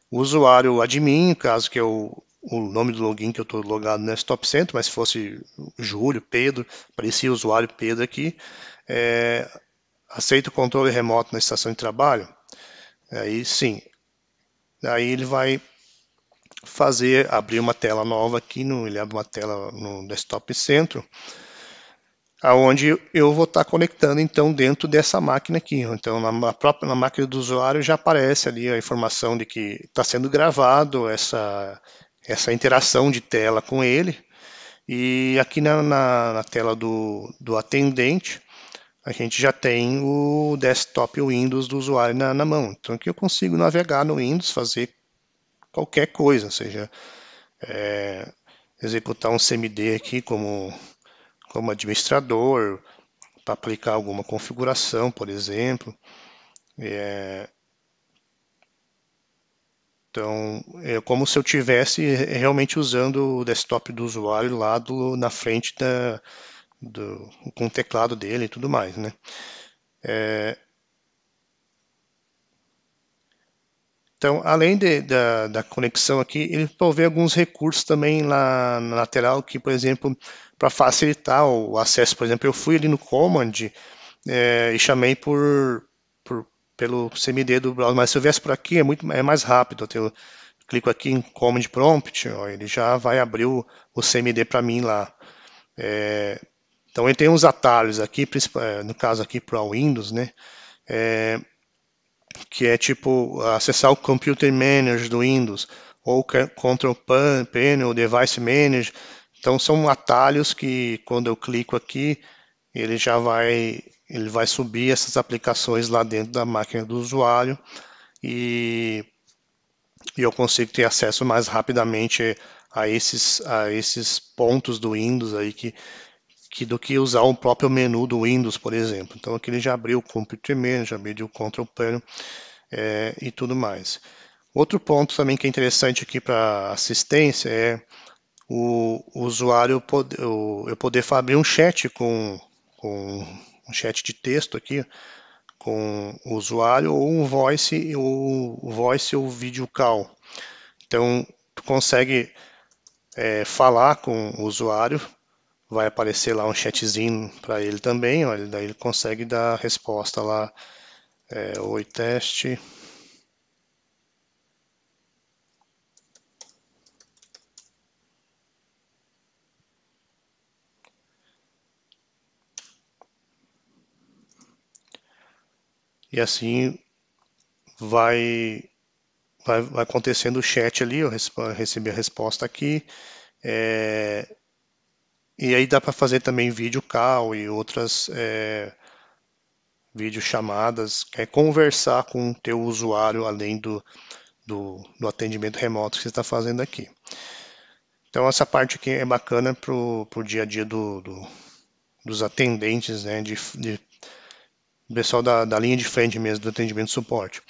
o usuário admin, caso que eu é o nome do login que eu estou logado no Desktop centro. mas se fosse Júlio, Pedro, o usuário Pedro aqui, é, aceita o controle remoto na estação de trabalho? Aí sim. Aí ele vai fazer, abrir uma tela nova aqui, no, ele abre uma tela no Desktop Centro, aonde eu vou estar tá conectando então dentro dessa máquina aqui. Então na própria na máquina do usuário já aparece ali a informação de que está sendo gravado essa essa interação de tela com ele. E aqui na, na, na tela do, do atendente a gente já tem o desktop Windows do usuário na, na, mão. Então aqui eu consigo navegar no Windows, fazer qualquer coisa, seja é, executar um CMD aqui como como administrador, para aplicar alguma configuração, por exemplo. É... Então, é como se eu tivesse realmente usando o desktop do usuário lá do, na frente da, do, com o teclado dele e tudo mais, né? É... Então, além de, da, da conexão aqui, ele provê alguns recursos também lá na lateral, que, por exemplo, para facilitar o acesso. Por exemplo, eu fui ali no command é, e chamei por, por pelo CMD do browser, mas se eu viesse por aqui é muito é mais rápido. Eu, eu clico aqui em command prompt, ó, ele já vai abrir o, o CMD para mim lá. É, então ele tem uns atalhos aqui, é, no caso aqui para o Windows, né? É, que é tipo acessar o Computer Manager do Windows ou Control Panel, Device Manager, então são atalhos que quando eu clico aqui, ele já vai ele vai subir essas aplicações lá dentro da máquina do usuário e, e eu consigo ter acesso mais rapidamente a esses, a esses pontos do Windows aí que, que do que usar o próprio menu do Windows, por exemplo. Então aqui ele já abriu o Compute Menu, já abriu o Control Panel é, e tudo mais. Outro ponto também que é interessante aqui para assistência é o, usuário poder, eu poder abrir um chat com, com um chat de texto aqui com o usuário ou um voice ou voice ou vídeo call. Então tu consegue é, falar com o usuário, vai aparecer lá um chatzinho para ele também, ó, daí ele consegue dar resposta lá. É, Oi teste. E assim vai, vai, vai acontecendo o chat ali, eu recebi a resposta aqui. É, e aí dá para fazer também vídeo call e outras é, videochamadas, quer é conversar com o teu usuário além do, do, do atendimento remoto que você está fazendo aqui. Então essa parte aqui é bacana para o dia a dia do, do, dos atendentes né, de, de o pessoal da, da linha de frente mesmo, do atendimento e suporte.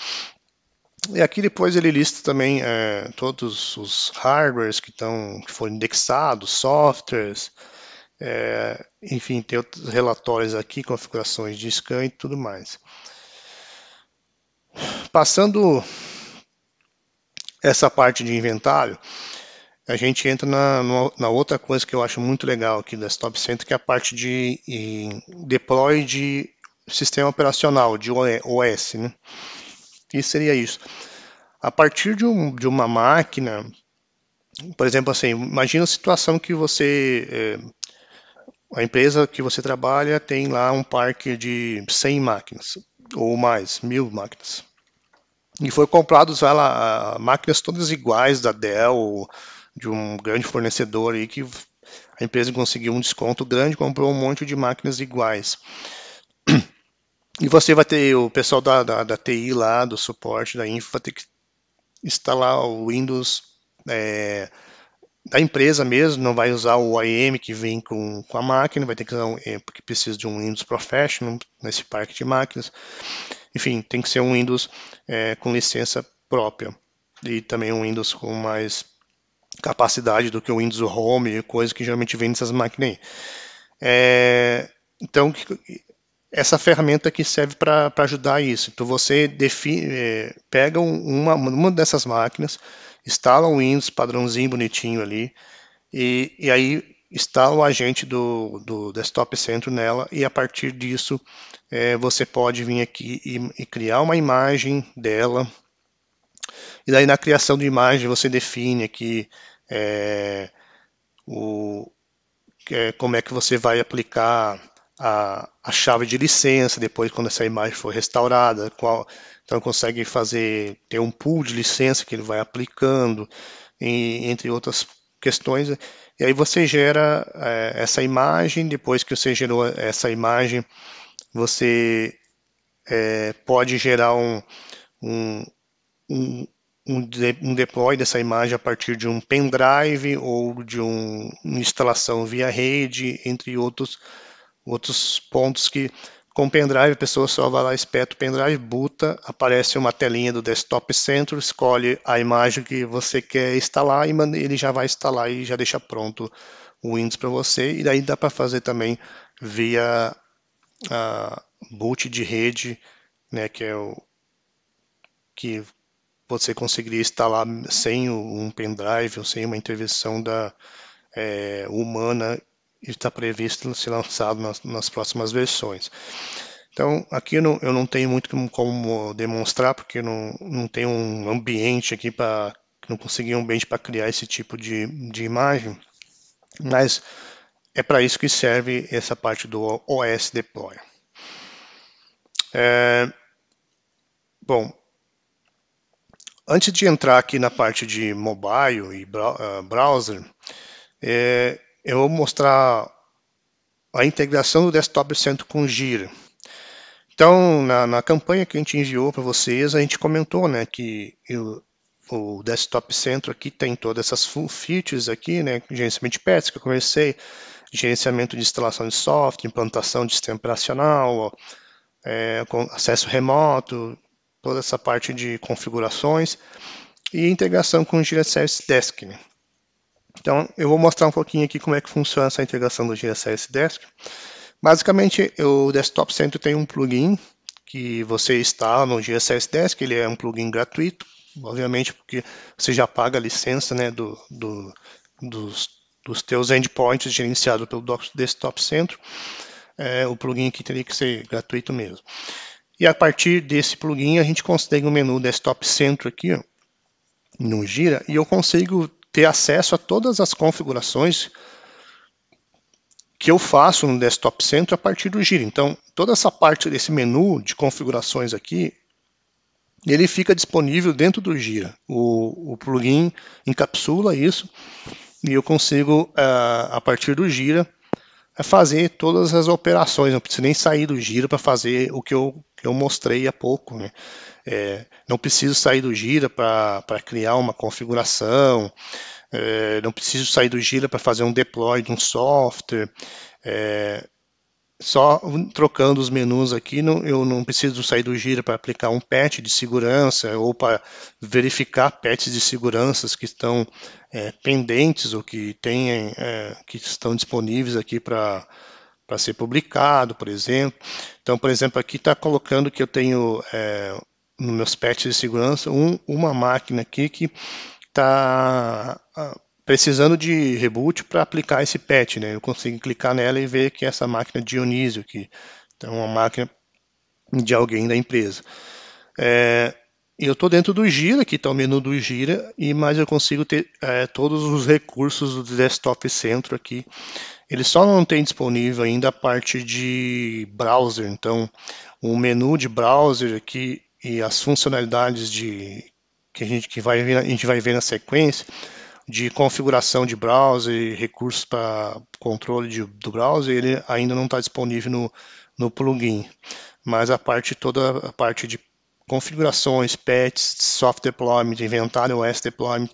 E aqui depois ele lista também é, todos os hardwares que, tão, que foram indexados, softwares, é, enfim, tem outros relatórios aqui, configurações de scan e tudo mais. Passando essa parte de inventário, a gente entra na, na, outra coisa que eu acho muito legal aqui do Desktop Center, que é a parte de, de deploy de sistema operacional de OS. Né? e seria isso. A partir de, um, de uma máquina, por exemplo, assim, imagina a situação que você, é, a empresa que você trabalha tem lá um parque de 100 máquinas ou mais, mil máquinas. E foi comprados ela lá, máquinas todas iguais da Dell, de um grande fornecedor aí que a empresa conseguiu um desconto grande, comprou um monte de máquinas iguais. E você vai ter o pessoal da, da, da TI lá, do suporte, da info, vai ter que instalar o Windows é, da empresa mesmo, não vai usar o IAM que vem com, com a máquina, vai ter que usar um, é, porque precisa de um Windows Professional nesse parque de máquinas. Enfim, tem que ser um Windows é, com licença própria e também um Windows com mais capacidade do que o Windows Home, coisa que geralmente vem nessas máquinas aí. É, então, essa ferramenta que serve para ajudar isso. Então você define, é, pega uma, uma dessas máquinas, instala o Windows padrãozinho bonitinho ali, e, e aí instala o agente do, do Desktop Center nela, e a partir disso é, você pode vir aqui e, e criar uma imagem dela. E daí na criação de imagem você define aqui é, o, é, como é que você vai aplicar a, a chave de licença depois quando essa imagem for restaurada, qual, então consegue fazer ter um pool de licença que ele vai aplicando, entre outras questões. Né? E aí você gera é, essa imagem, depois que você gerou essa imagem, você é, pode gerar um, um, um, um, deploy dessa imagem a partir de um pendrive ou de uma instalação via rede, entre outros Outros pontos que com pendrive a pessoa só vai lá, espeta o pendrive, buta, aparece uma telinha do desktop center, escolhe a imagem que você quer instalar e ele já vai instalar e já deixa pronto o Windows para você. E daí dá para fazer também via boot de rede, né, que é o que você conseguiria instalar sem um pendrive ou sem uma intervenção da, é, humana está previsto ser lançado nas, nas próximas versões. Então, aqui eu não, eu não, tenho muito como demonstrar, porque não, não tem um ambiente aqui para. Não consegui um ambiente para criar esse tipo de, de imagem, mas é para isso que serve essa parte do OS Deploy. É, bom, antes de entrar aqui na parte de mobile e ah, browser, é, eu vou mostrar a integração do desktop centro com Gira. Então, na, na, campanha que a gente enviou para vocês, a gente comentou né, que eu, o Desktop Centro aqui tem todas essas features aqui, né, gerenciamento de pets que eu comecei, gerenciamento de instalação de software, implantação de sistema operacional, é, acesso remoto, toda essa parte de configurações e integração com o Gira Service Desk. Né. Então, eu vou mostrar um pouquinho aqui como é que funciona essa integração do GSS Desk. Basicamente, o Desktop Center tem um plugin que você instala no GSS Desk, ele é um plugin gratuito, obviamente porque você já paga a licença né, do, do, dos, dos teus endpoints gerenciados pelo Desktop Center. É, o plugin aqui teria que ser gratuito mesmo. E a partir desse plugin a gente consegue o um menu Desktop Center aqui ó, no Gira e eu consigo ter acesso a todas as configurações que eu faço no Desktop Center a partir do Gira. Então, toda essa parte desse menu de configurações aqui, ele fica disponível dentro do Gira. O, o plugin encapsula isso e eu consigo, ah, a partir do Gira, é fazer todas as operações. Não preciso nem sair do Gira para fazer o que eu, que eu mostrei há pouco. Né? É, não preciso sair do Gira para criar uma configuração, é, não preciso sair do Gira para fazer um deploy de um software. É, só trocando os menus aqui, não, eu não preciso sair do Gira para aplicar um patch de segurança ou para verificar patches de segurança que estão é, pendentes ou que, tem, é, que estão disponíveis aqui para para ser publicado, por exemplo. Então, por exemplo, aqui está colocando que eu tenho é, nos meus patches de segurança um, uma máquina aqui que está ah, precisando de reboot para aplicar esse patch. Né? Eu consigo clicar nela e ver que é essa máquina Dionísio aqui. Então, é uma máquina de alguém da empresa. É, eu estou dentro do Gira, aqui está o menu do Gira, e mas eu consigo ter é, todos os recursos do Desktop Centro aqui. Ele só não tem disponível ainda a parte de browser, então o menu de browser aqui e as funcionalidades de que a gente que vai ver, a gente vai ver na sequência de configuração de browser, recursos para controle de, do browser, ele ainda não está disponível no, no plugin. Mas a parte toda, a parte de configurações, patches, soft deployment, inventário OS deployment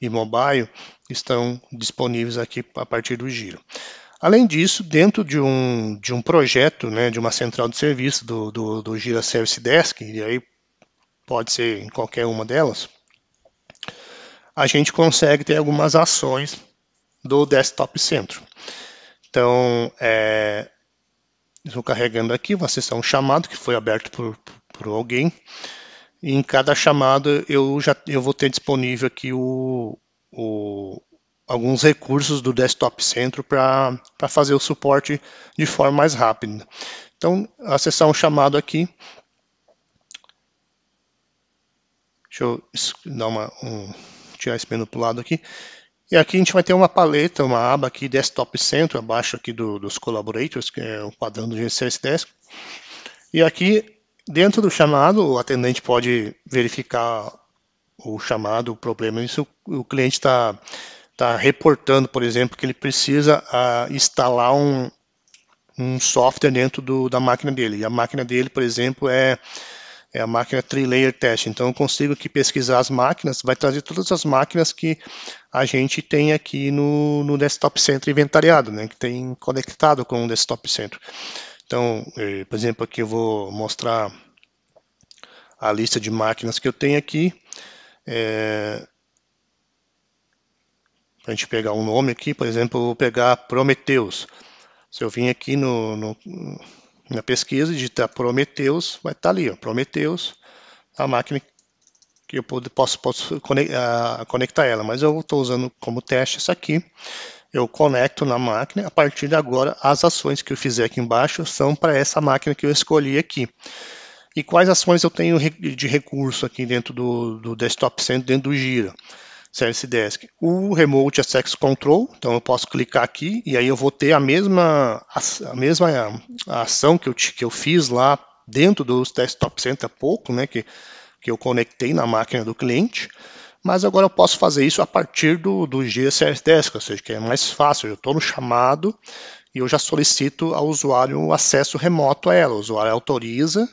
e mobile estão disponíveis aqui a partir do giro. Além disso, dentro de um, de um projeto, né, de uma central de serviço do, do, do Gira Service Desk, e aí pode ser em qualquer uma delas, a gente consegue ter algumas ações do desktop centro. Então, é, estou carregando aqui, uma sessão chamado que foi aberto por, por alguém. E em cada chamada eu já eu vou ter disponível aqui o, o alguns recursos do Desktop Centro para fazer o suporte de forma mais rápida. Então, acessar um chamado aqui, Deixa eu dar uma, um, tirar esse menu para o lado aqui. E aqui a gente vai ter uma paleta, uma aba aqui, Desktop Centro, abaixo aqui do, dos Collaborators, que é o padrão do GCS Desk. E aqui, dentro do chamado, o atendente pode verificar o chamado, o problema, isso o cliente está tá reportando, por exemplo, que ele precisa ah, instalar um, um software dentro do, da máquina dele. E a máquina dele, por exemplo, é é a máquina Trilayer Test. Então, eu consigo aqui pesquisar as máquinas, vai trazer todas as máquinas que a gente tem aqui no, no Desktop Center inventariado, né, que tem conectado com o Desktop Center. Então, é, por exemplo, aqui eu vou mostrar a lista de máquinas que eu tenho aqui. É, a gente pegar um nome aqui, por exemplo, vou pegar Prometheus. Se eu vim aqui no, no na pesquisa, digita tá, Prometheus, vai estar tá ali, ó, Prometheus, a máquina que eu posso, posso conectar ela, mas eu estou usando como teste essa aqui. Eu conecto na máquina, a partir de agora as ações que eu fizer aqui embaixo são para essa máquina que eu escolhi aqui. E quais ações eu tenho de recurso aqui dentro do, do Desktop Center, dentro do Gira? Service Desk, o Remote Access é Control. Então eu posso clicar aqui e aí eu vou ter a mesma, a mesma ação que eu, que eu fiz lá dentro dos Desktop Center há pouco, né, que, que eu conectei na máquina do cliente. Mas agora eu posso fazer isso a partir do, do GSS Desk, ou seja, que é mais fácil. Eu estou no chamado e eu já solicito ao usuário o acesso remoto a ela. O usuário autoriza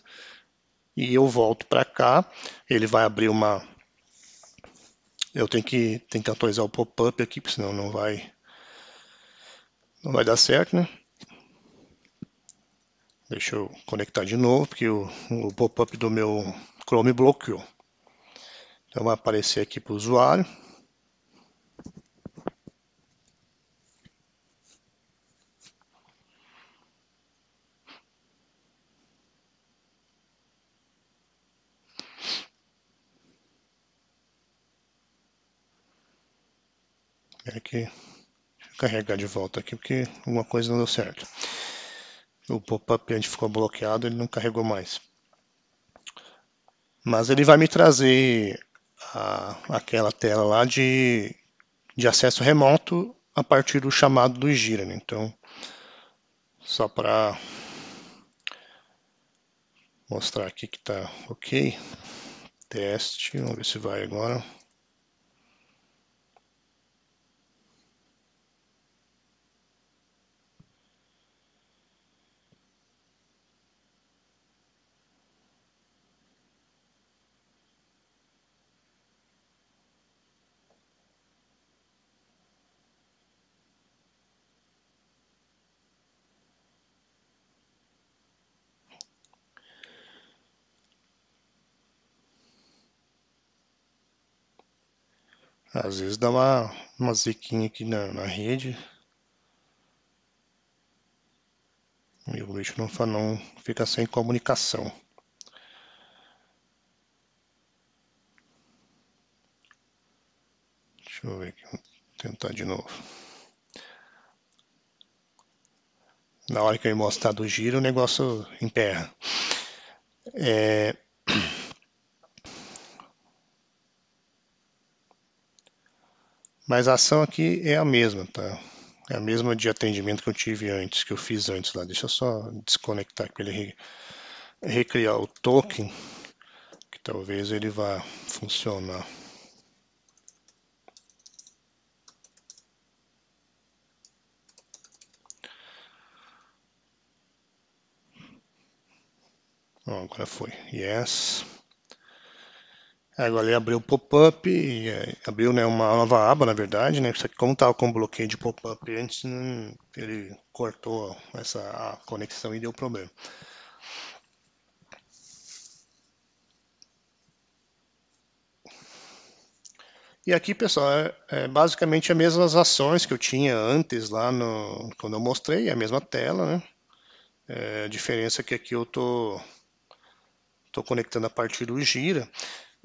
e eu volto para cá. Ele vai abrir uma, eu tenho que, atualizar o pop-up aqui, porque senão não vai, não vai dar certo, né? Deixa eu conectar de novo, porque o, o pop-up do meu Chrome bloqueou. Então vai aparecer aqui para o usuário. Espera que carregar de volta aqui porque alguma coisa não deu certo. O pop-up antes ficou bloqueado, ele não carregou mais. Mas ele vai me trazer a, aquela tela lá de, de acesso remoto a partir do chamado do Gira. Né? Então, só para mostrar aqui que está ok. Teste, vamos ver se vai agora. Às vezes dá uma, uma ziquinha aqui na, na rede. E o bicho não, não fica sem comunicação. Deixa eu ver aqui, vou tentar de novo. Na hora que eu mostrar do giro, o negócio emperra. É... Mas a ação aqui é a mesma, tá? É a mesma de atendimento que eu tive antes, que eu fiz antes lá. Deixa eu só desconectar para ele re... recriar o token, que talvez ele vá funcionar. Bom, agora foi. Yes. É, agora ele abriu o pop-up, é, abriu né, uma nova aba, na verdade, né? Só que como estava com bloqueio de pop-up antes, né, ele cortou essa conexão e deu problema. E aqui, pessoal, é, é basicamente as mesmas ações que eu tinha antes lá no, quando eu mostrei, a mesma tela, né? É, a diferença é que aqui eu tô, tô conectando a partir do Gira.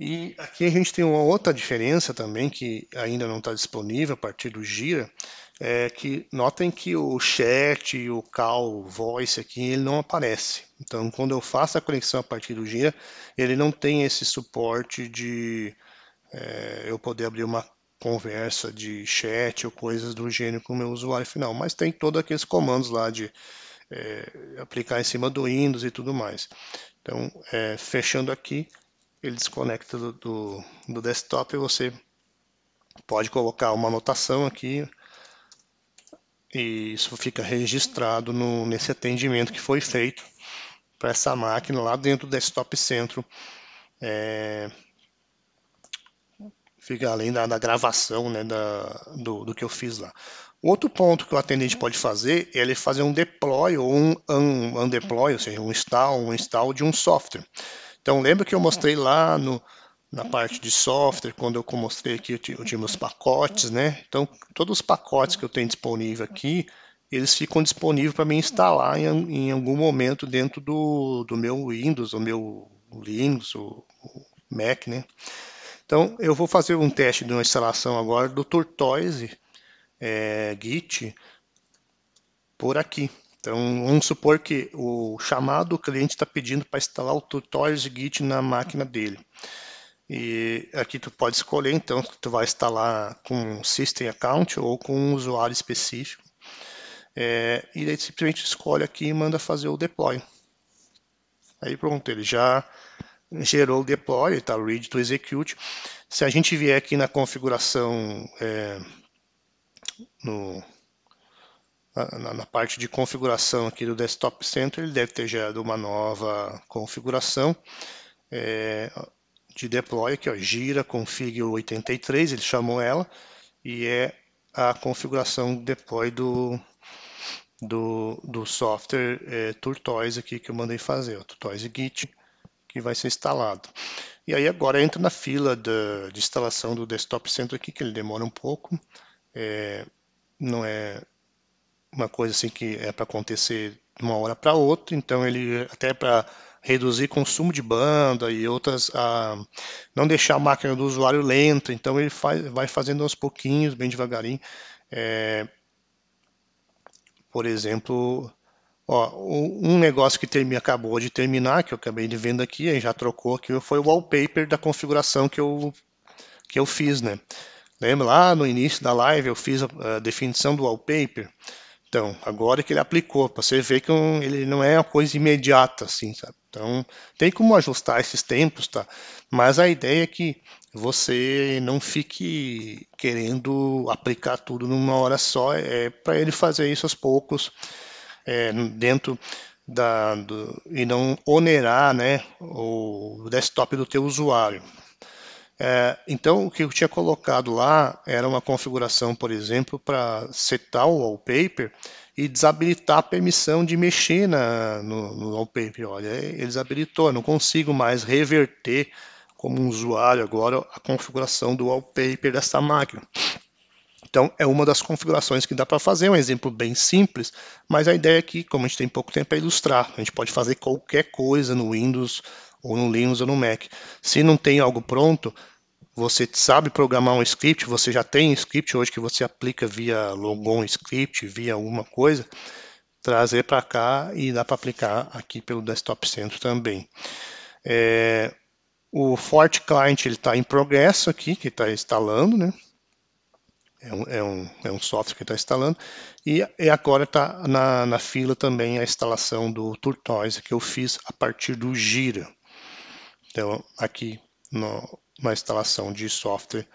E aqui a gente tem uma outra diferença também que ainda não está disponível a partir do Gira, é que notem que o chat o call voice aqui ele não aparece. Então, quando eu faço a conexão a partir do Gira, ele não tem esse suporte de é, eu poder abrir uma conversa de chat ou coisas do gênero com o meu usuário final, mas tem todos aqueles comandos lá de é, aplicar em cima do Windows e tudo mais. Então, é, fechando aqui, ele desconecta do, do, do desktop e você pode colocar uma anotação aqui e isso fica registrado no, nesse atendimento que foi feito para essa máquina lá dentro do desktop centro é, fica além da, da gravação né, da, do, do, que eu fiz lá. Outro ponto que o atendente pode fazer é ele fazer um deploy ou um undeploy, ou seja, um install, um install de um software. Então lembra que eu mostrei é. lá no, na parte de software, quando eu mostrei aqui, eu tinha, eu tinha meus pacotes, né? Então todos os pacotes que eu tenho disponível aqui, eles ficam disponíveis para mim instalar em, em, algum momento dentro do, do meu Windows, o meu Linux, o, o Mac, né? Então eu vou fazer um teste de uma instalação agora do Tortoise é, Git por aqui. Então, vamos supor que o chamado o cliente está pedindo para instalar o tutorials Git na máquina dele. E aqui tu pode escolher, então, se tu vai instalar com System Account ou com um usuário específico. É, e daí simplesmente escolhe aqui e manda fazer o deploy. Aí pronto, ele já gerou o deploy, está ready to execute. Se a gente vier aqui na configuração é, no na, na, parte de configuração aqui do Desktop Center, ele deve ter gerado uma nova configuração é, de deploy, que é gira config 83, ele chamou ela, e é a configuração deploy do, do, do software é, Turtoise aqui que eu mandei fazer, o Turtoise Git, que vai ser instalado. E aí agora entra na fila de instalação do Desktop Center aqui, que ele demora um pouco, é, não é uma coisa assim que é para acontecer de uma hora para outra, então ele até para reduzir consumo de banda e outras, ah, não deixar a máquina do usuário lenta, então ele faz, vai fazendo aos pouquinhos, bem devagarinho. É, por exemplo, ó, um negócio que termi, acabou de terminar, que eu acabei de vendo aqui, aí já trocou aqui, foi o wallpaper da configuração que eu, que eu fiz, né? Lembra lá no início da live eu fiz a, a definição do wallpaper? Então, agora que ele aplicou, para você ver que um, ele não é uma coisa imediata, assim, sabe? Então, tem como ajustar esses tempos, tá? Mas a ideia é que você não fique querendo aplicar tudo numa hora só, é para ele fazer isso aos poucos, é, dentro da, do, e não onerar né, o desktop do teu usuário. É, então, o que eu tinha colocado lá era uma configuração, por exemplo, para setar o wallpaper e desabilitar a permissão de mexer na, no, no wallpaper. Olha, ele desabilitou, não consigo mais reverter como usuário agora a configuração do wallpaper dessa máquina. Então, é uma das configurações que dá para fazer, um exemplo bem simples, mas a ideia aqui, é como a gente tem pouco tempo para é ilustrar, a gente pode fazer qualquer coisa no Windows ou no Linux ou no Mac. Se não tem algo pronto, você sabe programar um script, você já tem um script hoje que você aplica via logon script, via alguma coisa, trazer para cá e dá para aplicar aqui pelo Desktop Center também. É, o Fort Client está em progresso aqui, que está instalando, né? É um, é, um, é um software que está instalando. E, e agora está na, na fila também a instalação do Turtoise, que eu fiz a partir do Gira. Então, aqui no, na instalação de software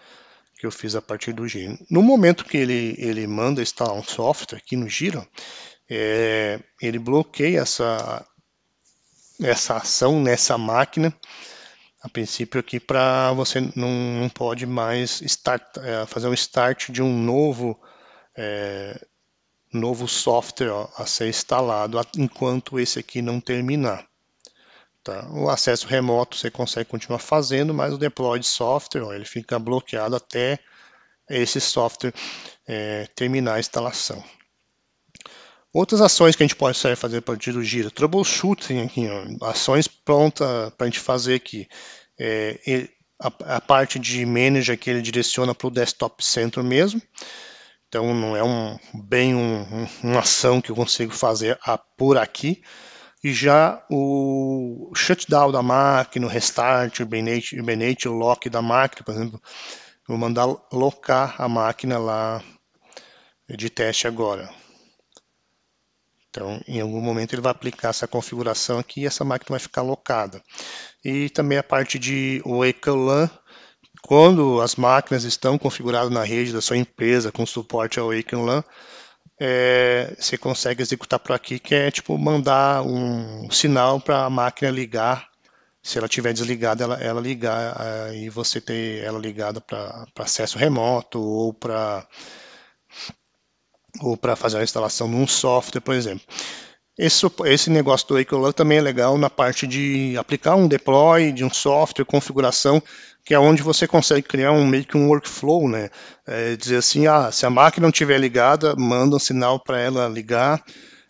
que eu fiz a partir do giro. No momento que ele, ele manda instalar um software aqui no giro, é, ele bloqueia essa, essa ação nessa máquina, a princípio aqui para você não, não pode mais start, é, fazer um start de um novo, é, novo software ó, a ser instalado enquanto esse aqui não terminar. Tá? O acesso remoto você consegue continuar fazendo, mas o deploy de software ó, ele fica bloqueado até esse software é, terminar a instalação. Outras ações que a gente pode sair fazer a partir do Gira, troubleshooting aqui, ó, ações prontas para a gente fazer aqui. É, a, a, parte de manager que ele direciona para o desktop centro mesmo. Então não é um, bem um, um, uma ação que eu consigo fazer a, por aqui. E já o shutdown da máquina, o restart, o hibernate, o lock da máquina, por exemplo, vou mandar locar a máquina lá de teste agora. Então, em algum momento ele vai aplicar essa configuração aqui e essa máquina vai ficar locada. E também a parte de WakeLAN, quando as máquinas estão configuradas na rede da sua empresa com suporte ao WakeLAN, é, você consegue executar por aqui, que é tipo mandar um sinal para a máquina ligar. Se ela estiver desligada, ela, ela ligar e você ter ela ligada para acesso remoto ou para ou para fazer a instalação num software, por exemplo. Esse, esse negócio do Ecolog também é legal na parte de aplicar um deploy de um software, configuração, que é onde você consegue criar um meio que um workflow, né? É dizer assim, ah, se a máquina não estiver ligada, manda um sinal para ela ligar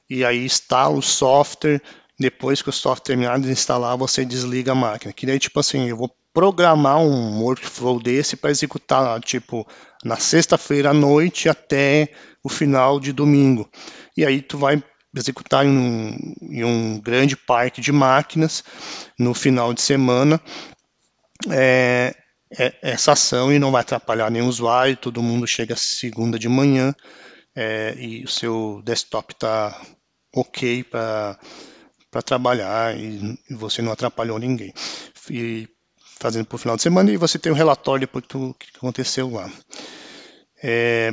e aí instala o software. Depois que o software terminar de instalar, você desliga a máquina. Que daí, tipo assim, eu vou programar um workflow desse para executar, tipo, na sexta-feira à noite até o final de domingo. E aí tu vai executar em um, em um grande parque de máquinas no final de semana é, é, essa ação e não vai atrapalhar nenhum usuário, todo mundo chega segunda de manhã é, e o seu desktop está ok para trabalhar e, e você não atrapalhou ninguém. E fazendo para o final de semana e você tem um relatório depois do que aconteceu lá. É,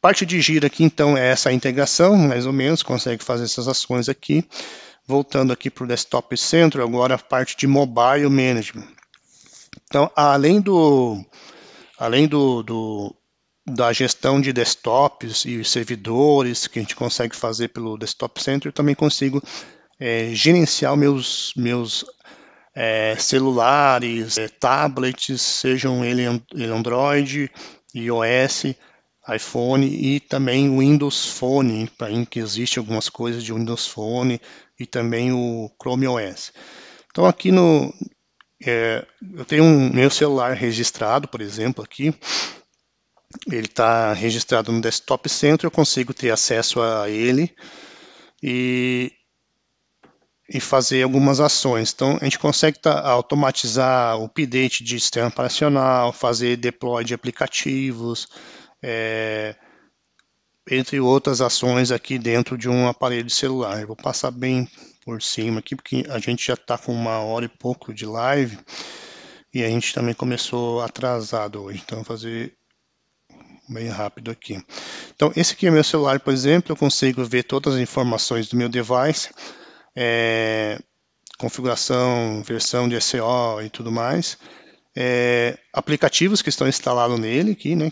parte de giro aqui então é essa integração, mais ou menos, consegue fazer essas ações aqui. Voltando aqui para o Desktop Central, agora a parte de Mobile Management. Então, além do, além do, do da gestão de desktops e servidores que a gente consegue fazer pelo Desktop Center, eu também consigo é, gerenciar meus, meus é, celulares, é, tablets, sejam ele, ele Android, iOS, iPhone e também Windows Phone, em que existe algumas coisas de Windows Phone e também o Chrome OS. Então aqui no é, eu tenho um, meu celular registrado, por exemplo, aqui. Ele está registrado no Desktop Center, eu consigo ter acesso a ele e, e fazer algumas ações. Então, a gente consegue tá, automatizar o update de sistema operacional, fazer deploy de aplicativos, é, entre outras ações aqui dentro de um aparelho celular. Eu vou passar bem por cima aqui, porque a gente já está com uma hora e pouco de live e a gente também começou atrasado hoje, então vou fazer bem rápido aqui. Então, esse aqui é meu celular, por exemplo, eu consigo ver todas as informações do meu device, é, configuração, versão de SEO e tudo mais, é, aplicativos que estão instalados nele aqui, né,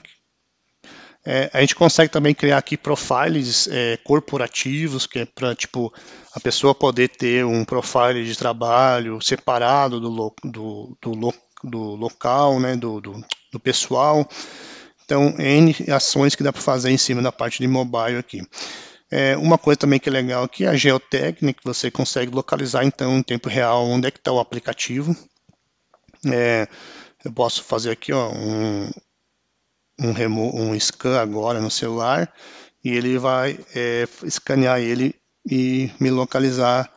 é, a gente consegue também criar aqui profiles é, corporativos, que é para tipo a pessoa poder ter um profile de trabalho separado do, lo, do, do, lo, do local, né, do, do, do pessoal. Então, N ações que dá para fazer em cima da parte de mobile aqui. É, uma coisa também que é legal aqui é a geotécnica, né, você consegue localizar então em tempo real onde é que está o aplicativo. É, eu posso fazer aqui ó, um, um, remo, um scan agora no celular e ele vai é, escanear ele e me localizar.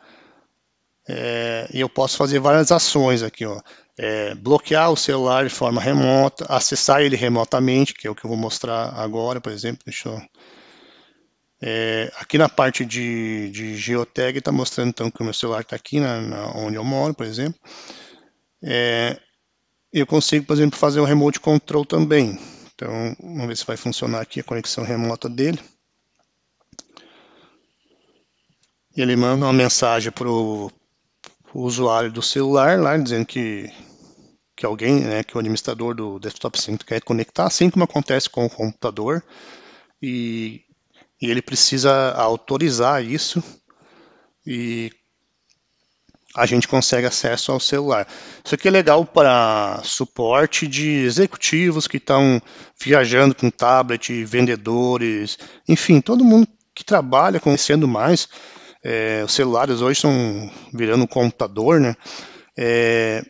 É, e eu posso fazer várias ações aqui, ó. É, bloquear o celular de forma remota, acessar ele remotamente, que é o que eu vou mostrar agora, por exemplo. Deixa eu... É, aqui na parte de, de geotag está mostrando então que o meu celular está aqui na, na, onde eu moro, por exemplo. É, eu consigo, por exemplo, fazer um remote control também. Então, vamos ver se vai funcionar aqui a conexão remota dele. E ele manda uma mensagem para o usuário do celular lá, dizendo que, que alguém, né, que o administrador do desktop 5 quer conectar, assim como acontece com o computador. E, e ele precisa autorizar isso. E a gente consegue acesso ao celular. Isso aqui é legal para suporte de executivos que estão viajando com tablet, vendedores, enfim, todo mundo que trabalha conhecendo mais. É, os celulares hoje estão virando um computador, né? É,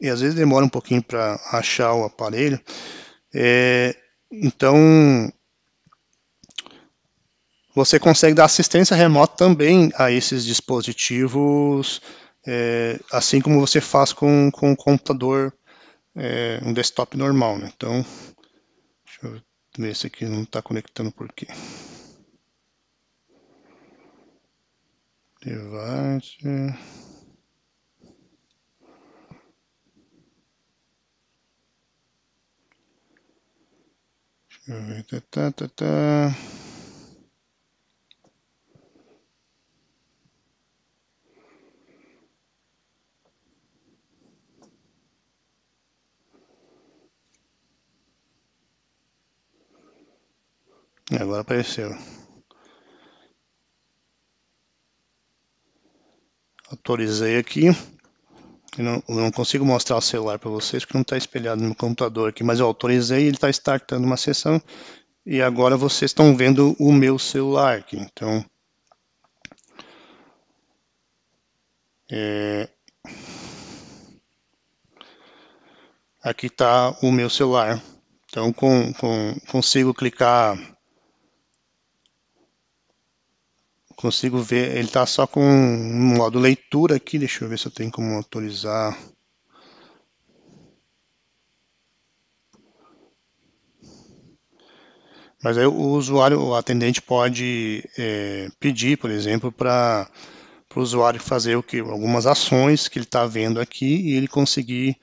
e às vezes demora um pouquinho para achar o aparelho. É, então, você consegue dar assistência remota também a esses dispositivos, é, assim como você faz com, com um computador, é, um desktop normal. Né? Então, deixa eu ver se aqui não está conectando por quê. Device. Deixa eu ver. Tá, tá, tá, tá. Agora apareceu. Autorizei aqui. Eu não, eu não, consigo mostrar o celular para vocês porque não está espelhado no meu computador aqui, mas eu autorizei, ele está startando uma sessão e agora vocês estão vendo o meu celular aqui. Então, é, aqui está o meu celular. Então, com, com, consigo clicar consigo ver, ele está só com um modo leitura aqui, deixa eu ver se eu tenho como autorizar. Mas aí o usuário, o atendente pode é, pedir, por exemplo, para o usuário fazer o que, algumas ações que ele está vendo aqui e ele conseguir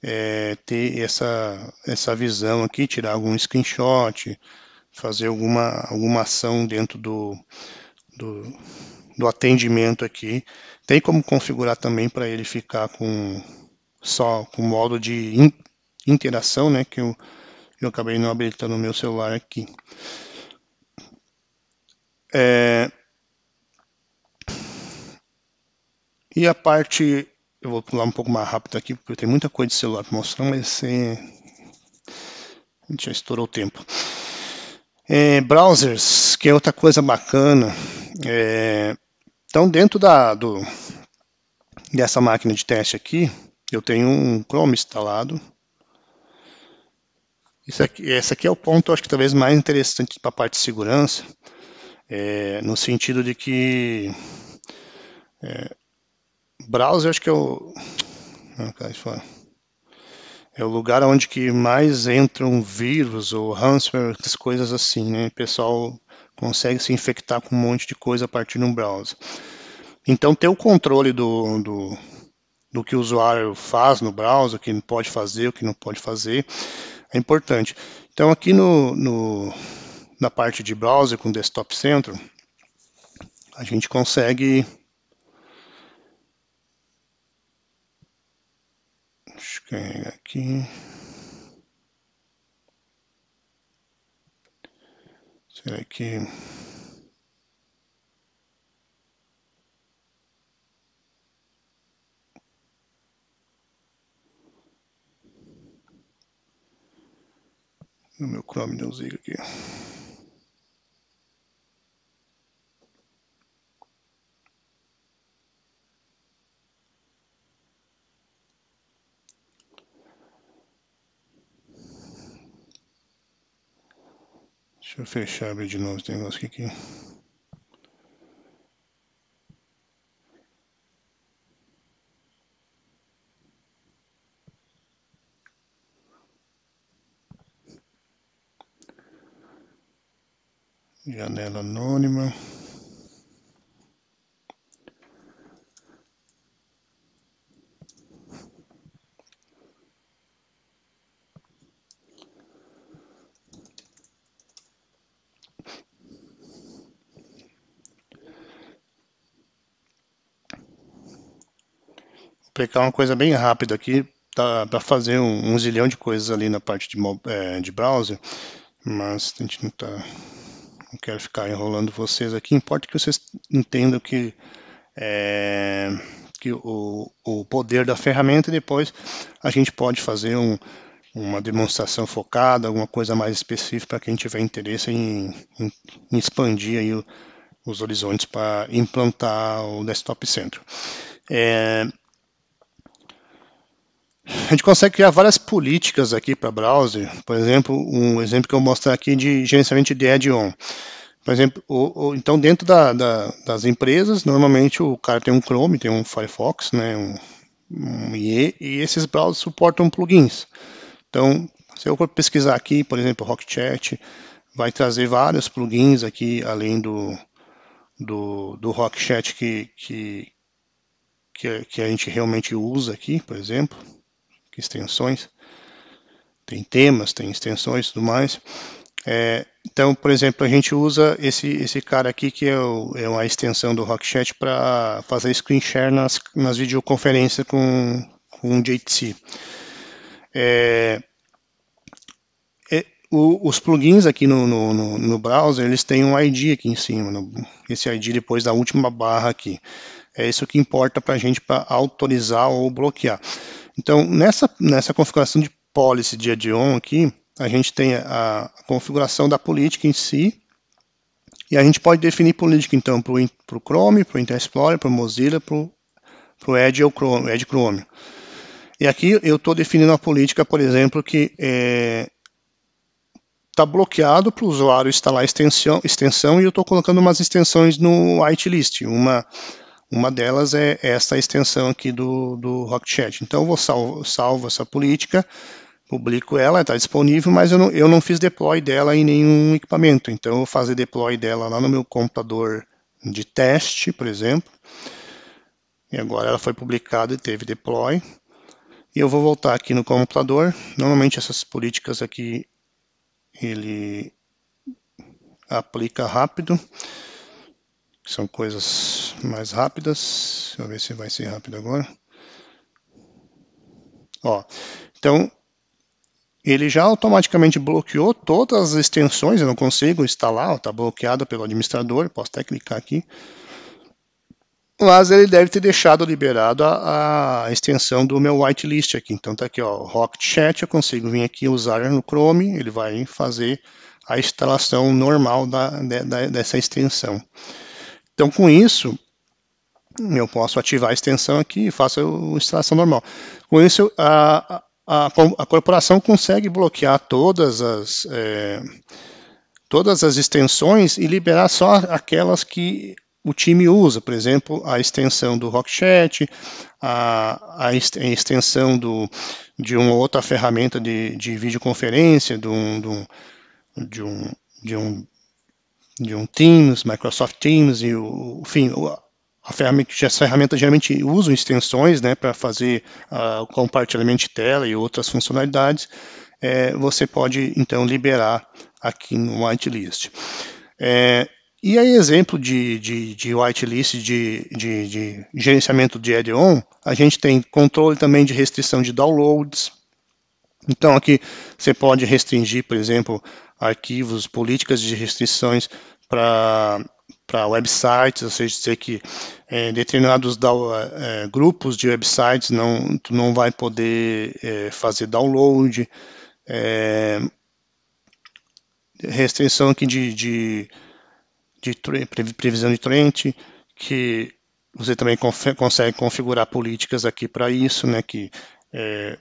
é, ter essa, essa visão aqui, tirar algum screenshot, fazer alguma, alguma ação dentro do, do, do atendimento aqui. Tem como configurar também para ele ficar com só com modo de in, interação, né, que eu, eu acabei não habilitando no meu celular aqui. É... E a parte, eu vou pular um pouco mais rápido aqui, porque tem muita coisa de celular para mostrar, mas você. a gente já estourou o tempo. É, browsers, que é outra coisa bacana, é, então, dentro da, do, dessa máquina de teste aqui, eu tenho um Chrome instalado. Isso aqui, esse aqui é o ponto, acho que talvez mais interessante para a parte de segurança, é, no sentido de que é, browser acho que é o é o lugar onde que mais entram vírus ou ransomware, essas coisas assim, né? O pessoal consegue se infectar com um monte de coisa a partir de um browser. Então, ter o controle do, do, do que o usuário faz no browser, o que pode fazer, o que não pode fazer, é importante. Então, aqui no, no na parte de browser com Desktop Centro, a gente consegue Deixa eu carregar aqui. Será é que no meu Chrome não zica aqui? Deixa eu fechar abrir de novo esse negócio aqui. Janela anônima. explicar uma coisa bem rápida aqui, tá, para fazer um, um, zilhão de coisas ali na parte de, é, de browser, mas a gente não tá, não quero ficar enrolando vocês aqui, importa que vocês entendam que, é, que o, o poder da ferramenta e depois a gente pode fazer um, uma demonstração focada, alguma coisa mais específica para quem tiver interesse em, em, em expandir aí o, os horizontes para implantar o Desktop Centro. É, a gente consegue criar várias políticas aqui para browser. Por exemplo, um exemplo que eu vou mostrar aqui é de gerenciamento de add-on. Por exemplo, o, o, então dentro da, da, das empresas, normalmente o cara tem um Chrome, tem um Firefox, né, um, um IE, e esses browsers suportam plugins. Então, se eu for pesquisar aqui, por exemplo, RockChat, vai trazer vários plugins aqui, além do, do, do RockChat que, que, que, a gente realmente usa aqui, por exemplo extensões, tem temas, tem extensões e tudo mais. É, então, por exemplo, a gente usa esse, esse cara aqui que é, o, é uma extensão do RockChat para fazer screen share nas, nas videoconferências com, com o JTC. É, é, o, os plugins aqui no, no, no, no, browser, eles têm um ID aqui em cima, esse ID depois da última barra aqui. É isso que importa para a gente para autorizar ou bloquear. Então, nessa, nessa configuração de policy de add-on aqui, a gente tem a, a configuração da política em si, e a gente pode definir política, então, para o Chrome, para o Internet Explorer, para o Mozilla, para o Edge ou Chrome, Edge Chrome. E aqui eu estou definindo uma política, por exemplo, que está é, tá bloqueado para o usuário instalar extensão, extensão e eu estou colocando umas extensões no whitelist, uma uma delas é esta extensão aqui do, do RocketChat. Então eu vou salvo, salvo essa política, publico ela, está disponível, mas eu não, eu não fiz deploy dela em nenhum equipamento. Então eu vou fazer deploy dela lá no meu computador de teste, por exemplo. E agora ela foi publicada e teve deploy. E eu vou voltar aqui no computador. Normalmente essas políticas aqui ele aplica rápido. São coisas mais rápidas. Deixa eu ver se vai ser rápido agora. Ó, então, ele já automaticamente bloqueou todas as extensões, eu não consigo instalar, está bloqueado pelo administrador, posso até clicar aqui. Mas ele deve ter deixado liberado a, a extensão do meu whitelist aqui. Então está aqui, ó, Rocket Chat, eu consigo vir aqui usar no Chrome, ele vai fazer a instalação normal da, da, dessa extensão. Então com isso, eu posso ativar a extensão aqui e faço a instalação normal. Com isso, a, a, a corporação consegue bloquear todas as, é, todas as extensões e liberar só aquelas que o time usa, por exemplo, a extensão do RockChat, a, a extensão do, de uma outra ferramenta de, de videoconferência, de um, de um, de um, de um de um Teams, Microsoft Teams e o, enfim, a ferramenta, geralmente usam extensões né, para fazer uh, o compartilhamento de tela e outras funcionalidades. É, você pode então liberar aqui no whitelist. É, e aí, exemplo de, de, de whitelist de, de, de gerenciamento de add-on, a gente tem controle também de restrição de downloads. Então, aqui você pode restringir, por exemplo, arquivos, políticas de restrições para para websites, ou seja, dizer que é, determinados da, é, grupos de websites não, tu não vai poder é, fazer download, é, restrição aqui de, de, de previsão de trend, que você também consegue configurar políticas aqui para isso, né, que é,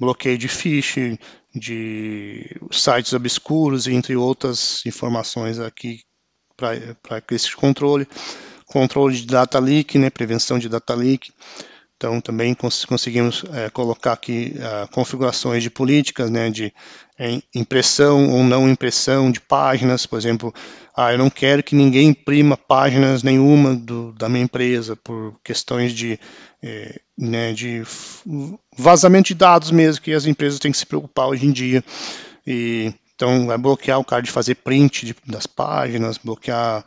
bloqueio de phishing, de sites obscuros, entre outras informações aqui para esse controle, controle de data leak, né, prevenção de data leak. Então, também cons conseguimos é, colocar aqui eh, configurações de políticas, né, de é, impressão ou não impressão de páginas. Por exemplo, ah, eu não quero que ninguém imprima páginas nenhuma do, da minha empresa por questões de, eh, né, de vazamento de dados mesmo, que as empresas têm que se preocupar hoje em dia. E então, vai é bloquear o cara de fazer print de, das páginas, bloquear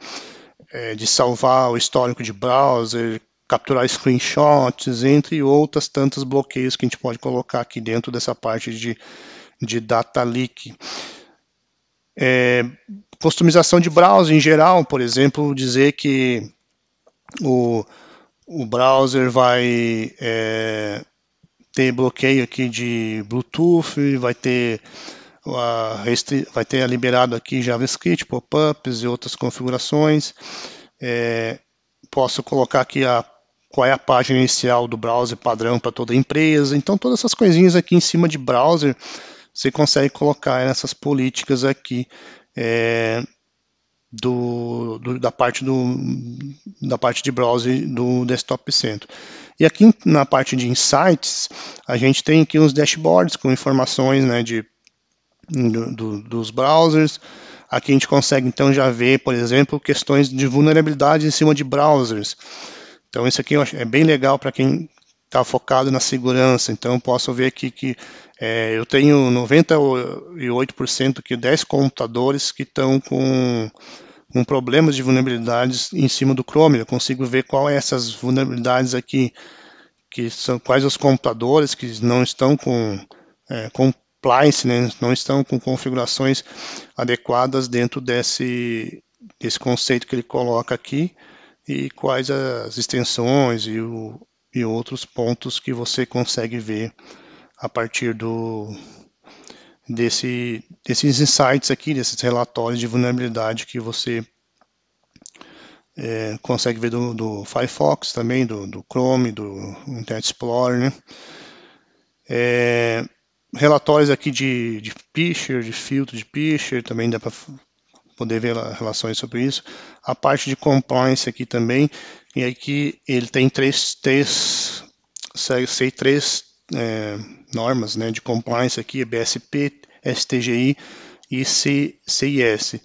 é, de salvar o histórico de browser, capturar screenshots, entre outras tantos bloqueios que a gente pode colocar aqui dentro dessa parte de, de data leak. É, customização de browser em geral, por exemplo, dizer que o, o browser vai é, ter bloqueio aqui de Bluetooth, vai ter vai ter liberado aqui JavaScript, pop-ups e outras configurações. É, posso colocar aqui a, qual é a página inicial do browser padrão para toda a empresa. Então, todas essas coisinhas aqui em cima de browser, você consegue colocar essas políticas aqui é, do, do, da, parte do, da parte de browser do Desktop Centro. E aqui na parte de Insights, a gente tem aqui uns dashboards com informações né, de do, dos browsers. Aqui a gente consegue então já ver, por exemplo, questões de vulnerabilidade em cima de browsers. Então isso aqui é bem legal para quem está focado na segurança. Então posso ver aqui que é, eu tenho 98% que 10 computadores que estão com, um problemas de vulnerabilidades em cima do Chrome. Eu consigo ver qual é essas vulnerabilidades aqui, que são quais os computadores que não estão com, é, com compliance, né, não estão com configurações adequadas dentro desse, desse conceito que ele coloca aqui e quais as extensões e, o, e outros pontos que você consegue ver a partir do, desse, desses insights aqui, desses relatórios de vulnerabilidade que você é, consegue ver do, do Firefox também, do, do, Chrome, do Internet Explorer, né? É, relatórios aqui de, de Fischer, de filtro de Fischer, também dá para poder ver relações sobre isso. A parte de compliance aqui também, e aqui ele tem três, três, sei, três é, normas né, de compliance aqui, é BSP, STGI e CIS.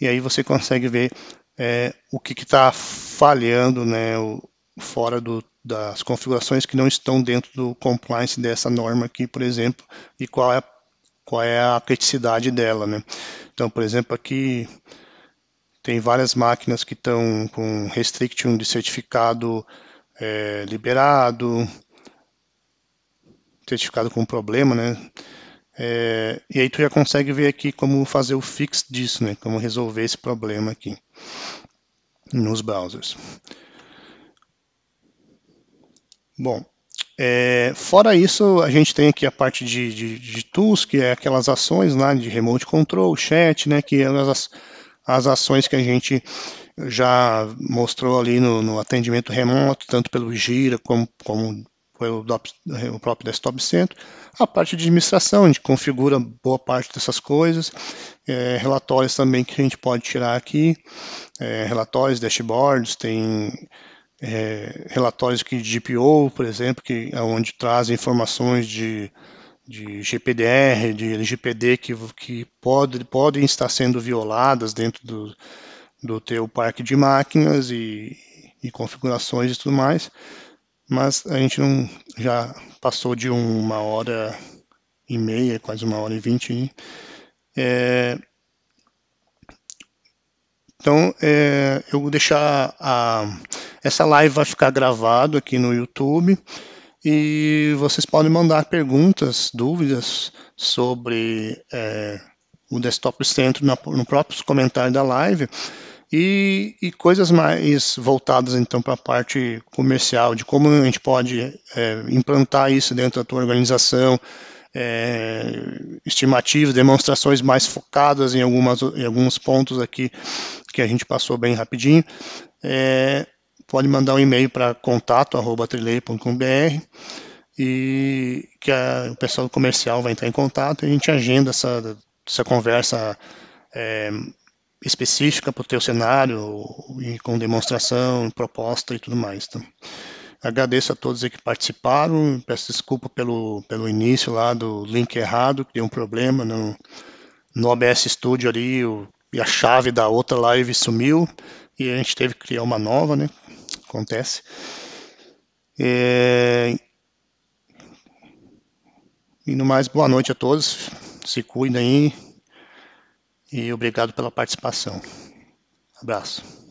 E aí você consegue ver é, o que está falhando, né, o, fora do, das configurações que não estão dentro do compliance dessa norma aqui, por exemplo, e qual é, qual é a criticidade dela. Né? Então, por exemplo, aqui tem várias máquinas que estão com restriction de certificado é, liberado, certificado com problema, né? É, e aí tu já consegue ver aqui como fazer o fix disso, né? Como resolver esse problema aqui nos browsers. Bom, é, fora isso, a gente tem aqui a parte de, de, de, tools, que é aquelas ações lá de remote control, chat, né, que é as, as ações que a gente já mostrou ali no, no atendimento remoto, tanto pelo Gira como, como pelo o próprio Desktop Center. A parte de administração, a gente configura boa parte dessas coisas. É, relatórios também que a gente pode tirar aqui, é, relatórios, dashboards, tem é, relatórios que de GPO, por exemplo, que é onde traz informações de, de GPDR, de LGPD que, que pode, podem estar sendo violadas dentro do, do teu parque de máquinas e, e configurações e tudo mais. Mas a gente não já passou de uma hora e meia, quase uma hora e vinte. É, então, é, eu vou deixar a, essa live vai ficar gravado aqui no YouTube e vocês podem mandar perguntas, dúvidas sobre é, o Desktop Centro no próprio comentário da live e, e coisas mais voltadas então para a parte comercial de como a gente pode é, implantar isso dentro da tua organização é, estimativas, demonstrações mais focadas em, algumas, em alguns pontos aqui que a gente passou bem rapidinho. É, pode mandar um e-mail para contato@trilei.com.br e que a, o pessoal comercial vai entrar em contato e a gente agenda essa, essa conversa é, específica para o teu cenário e com demonstração, proposta e tudo mais. Então. Agradeço a todos que participaram. Peço desculpa pelo, pelo início lá do link errado, que deu um problema no, no OBS Studio ali o, e a chave da outra live sumiu e a gente teve que criar uma nova, né? Acontece. É... E no mais, boa noite a todos. Se cuidem aí. E obrigado pela participação. Abraço.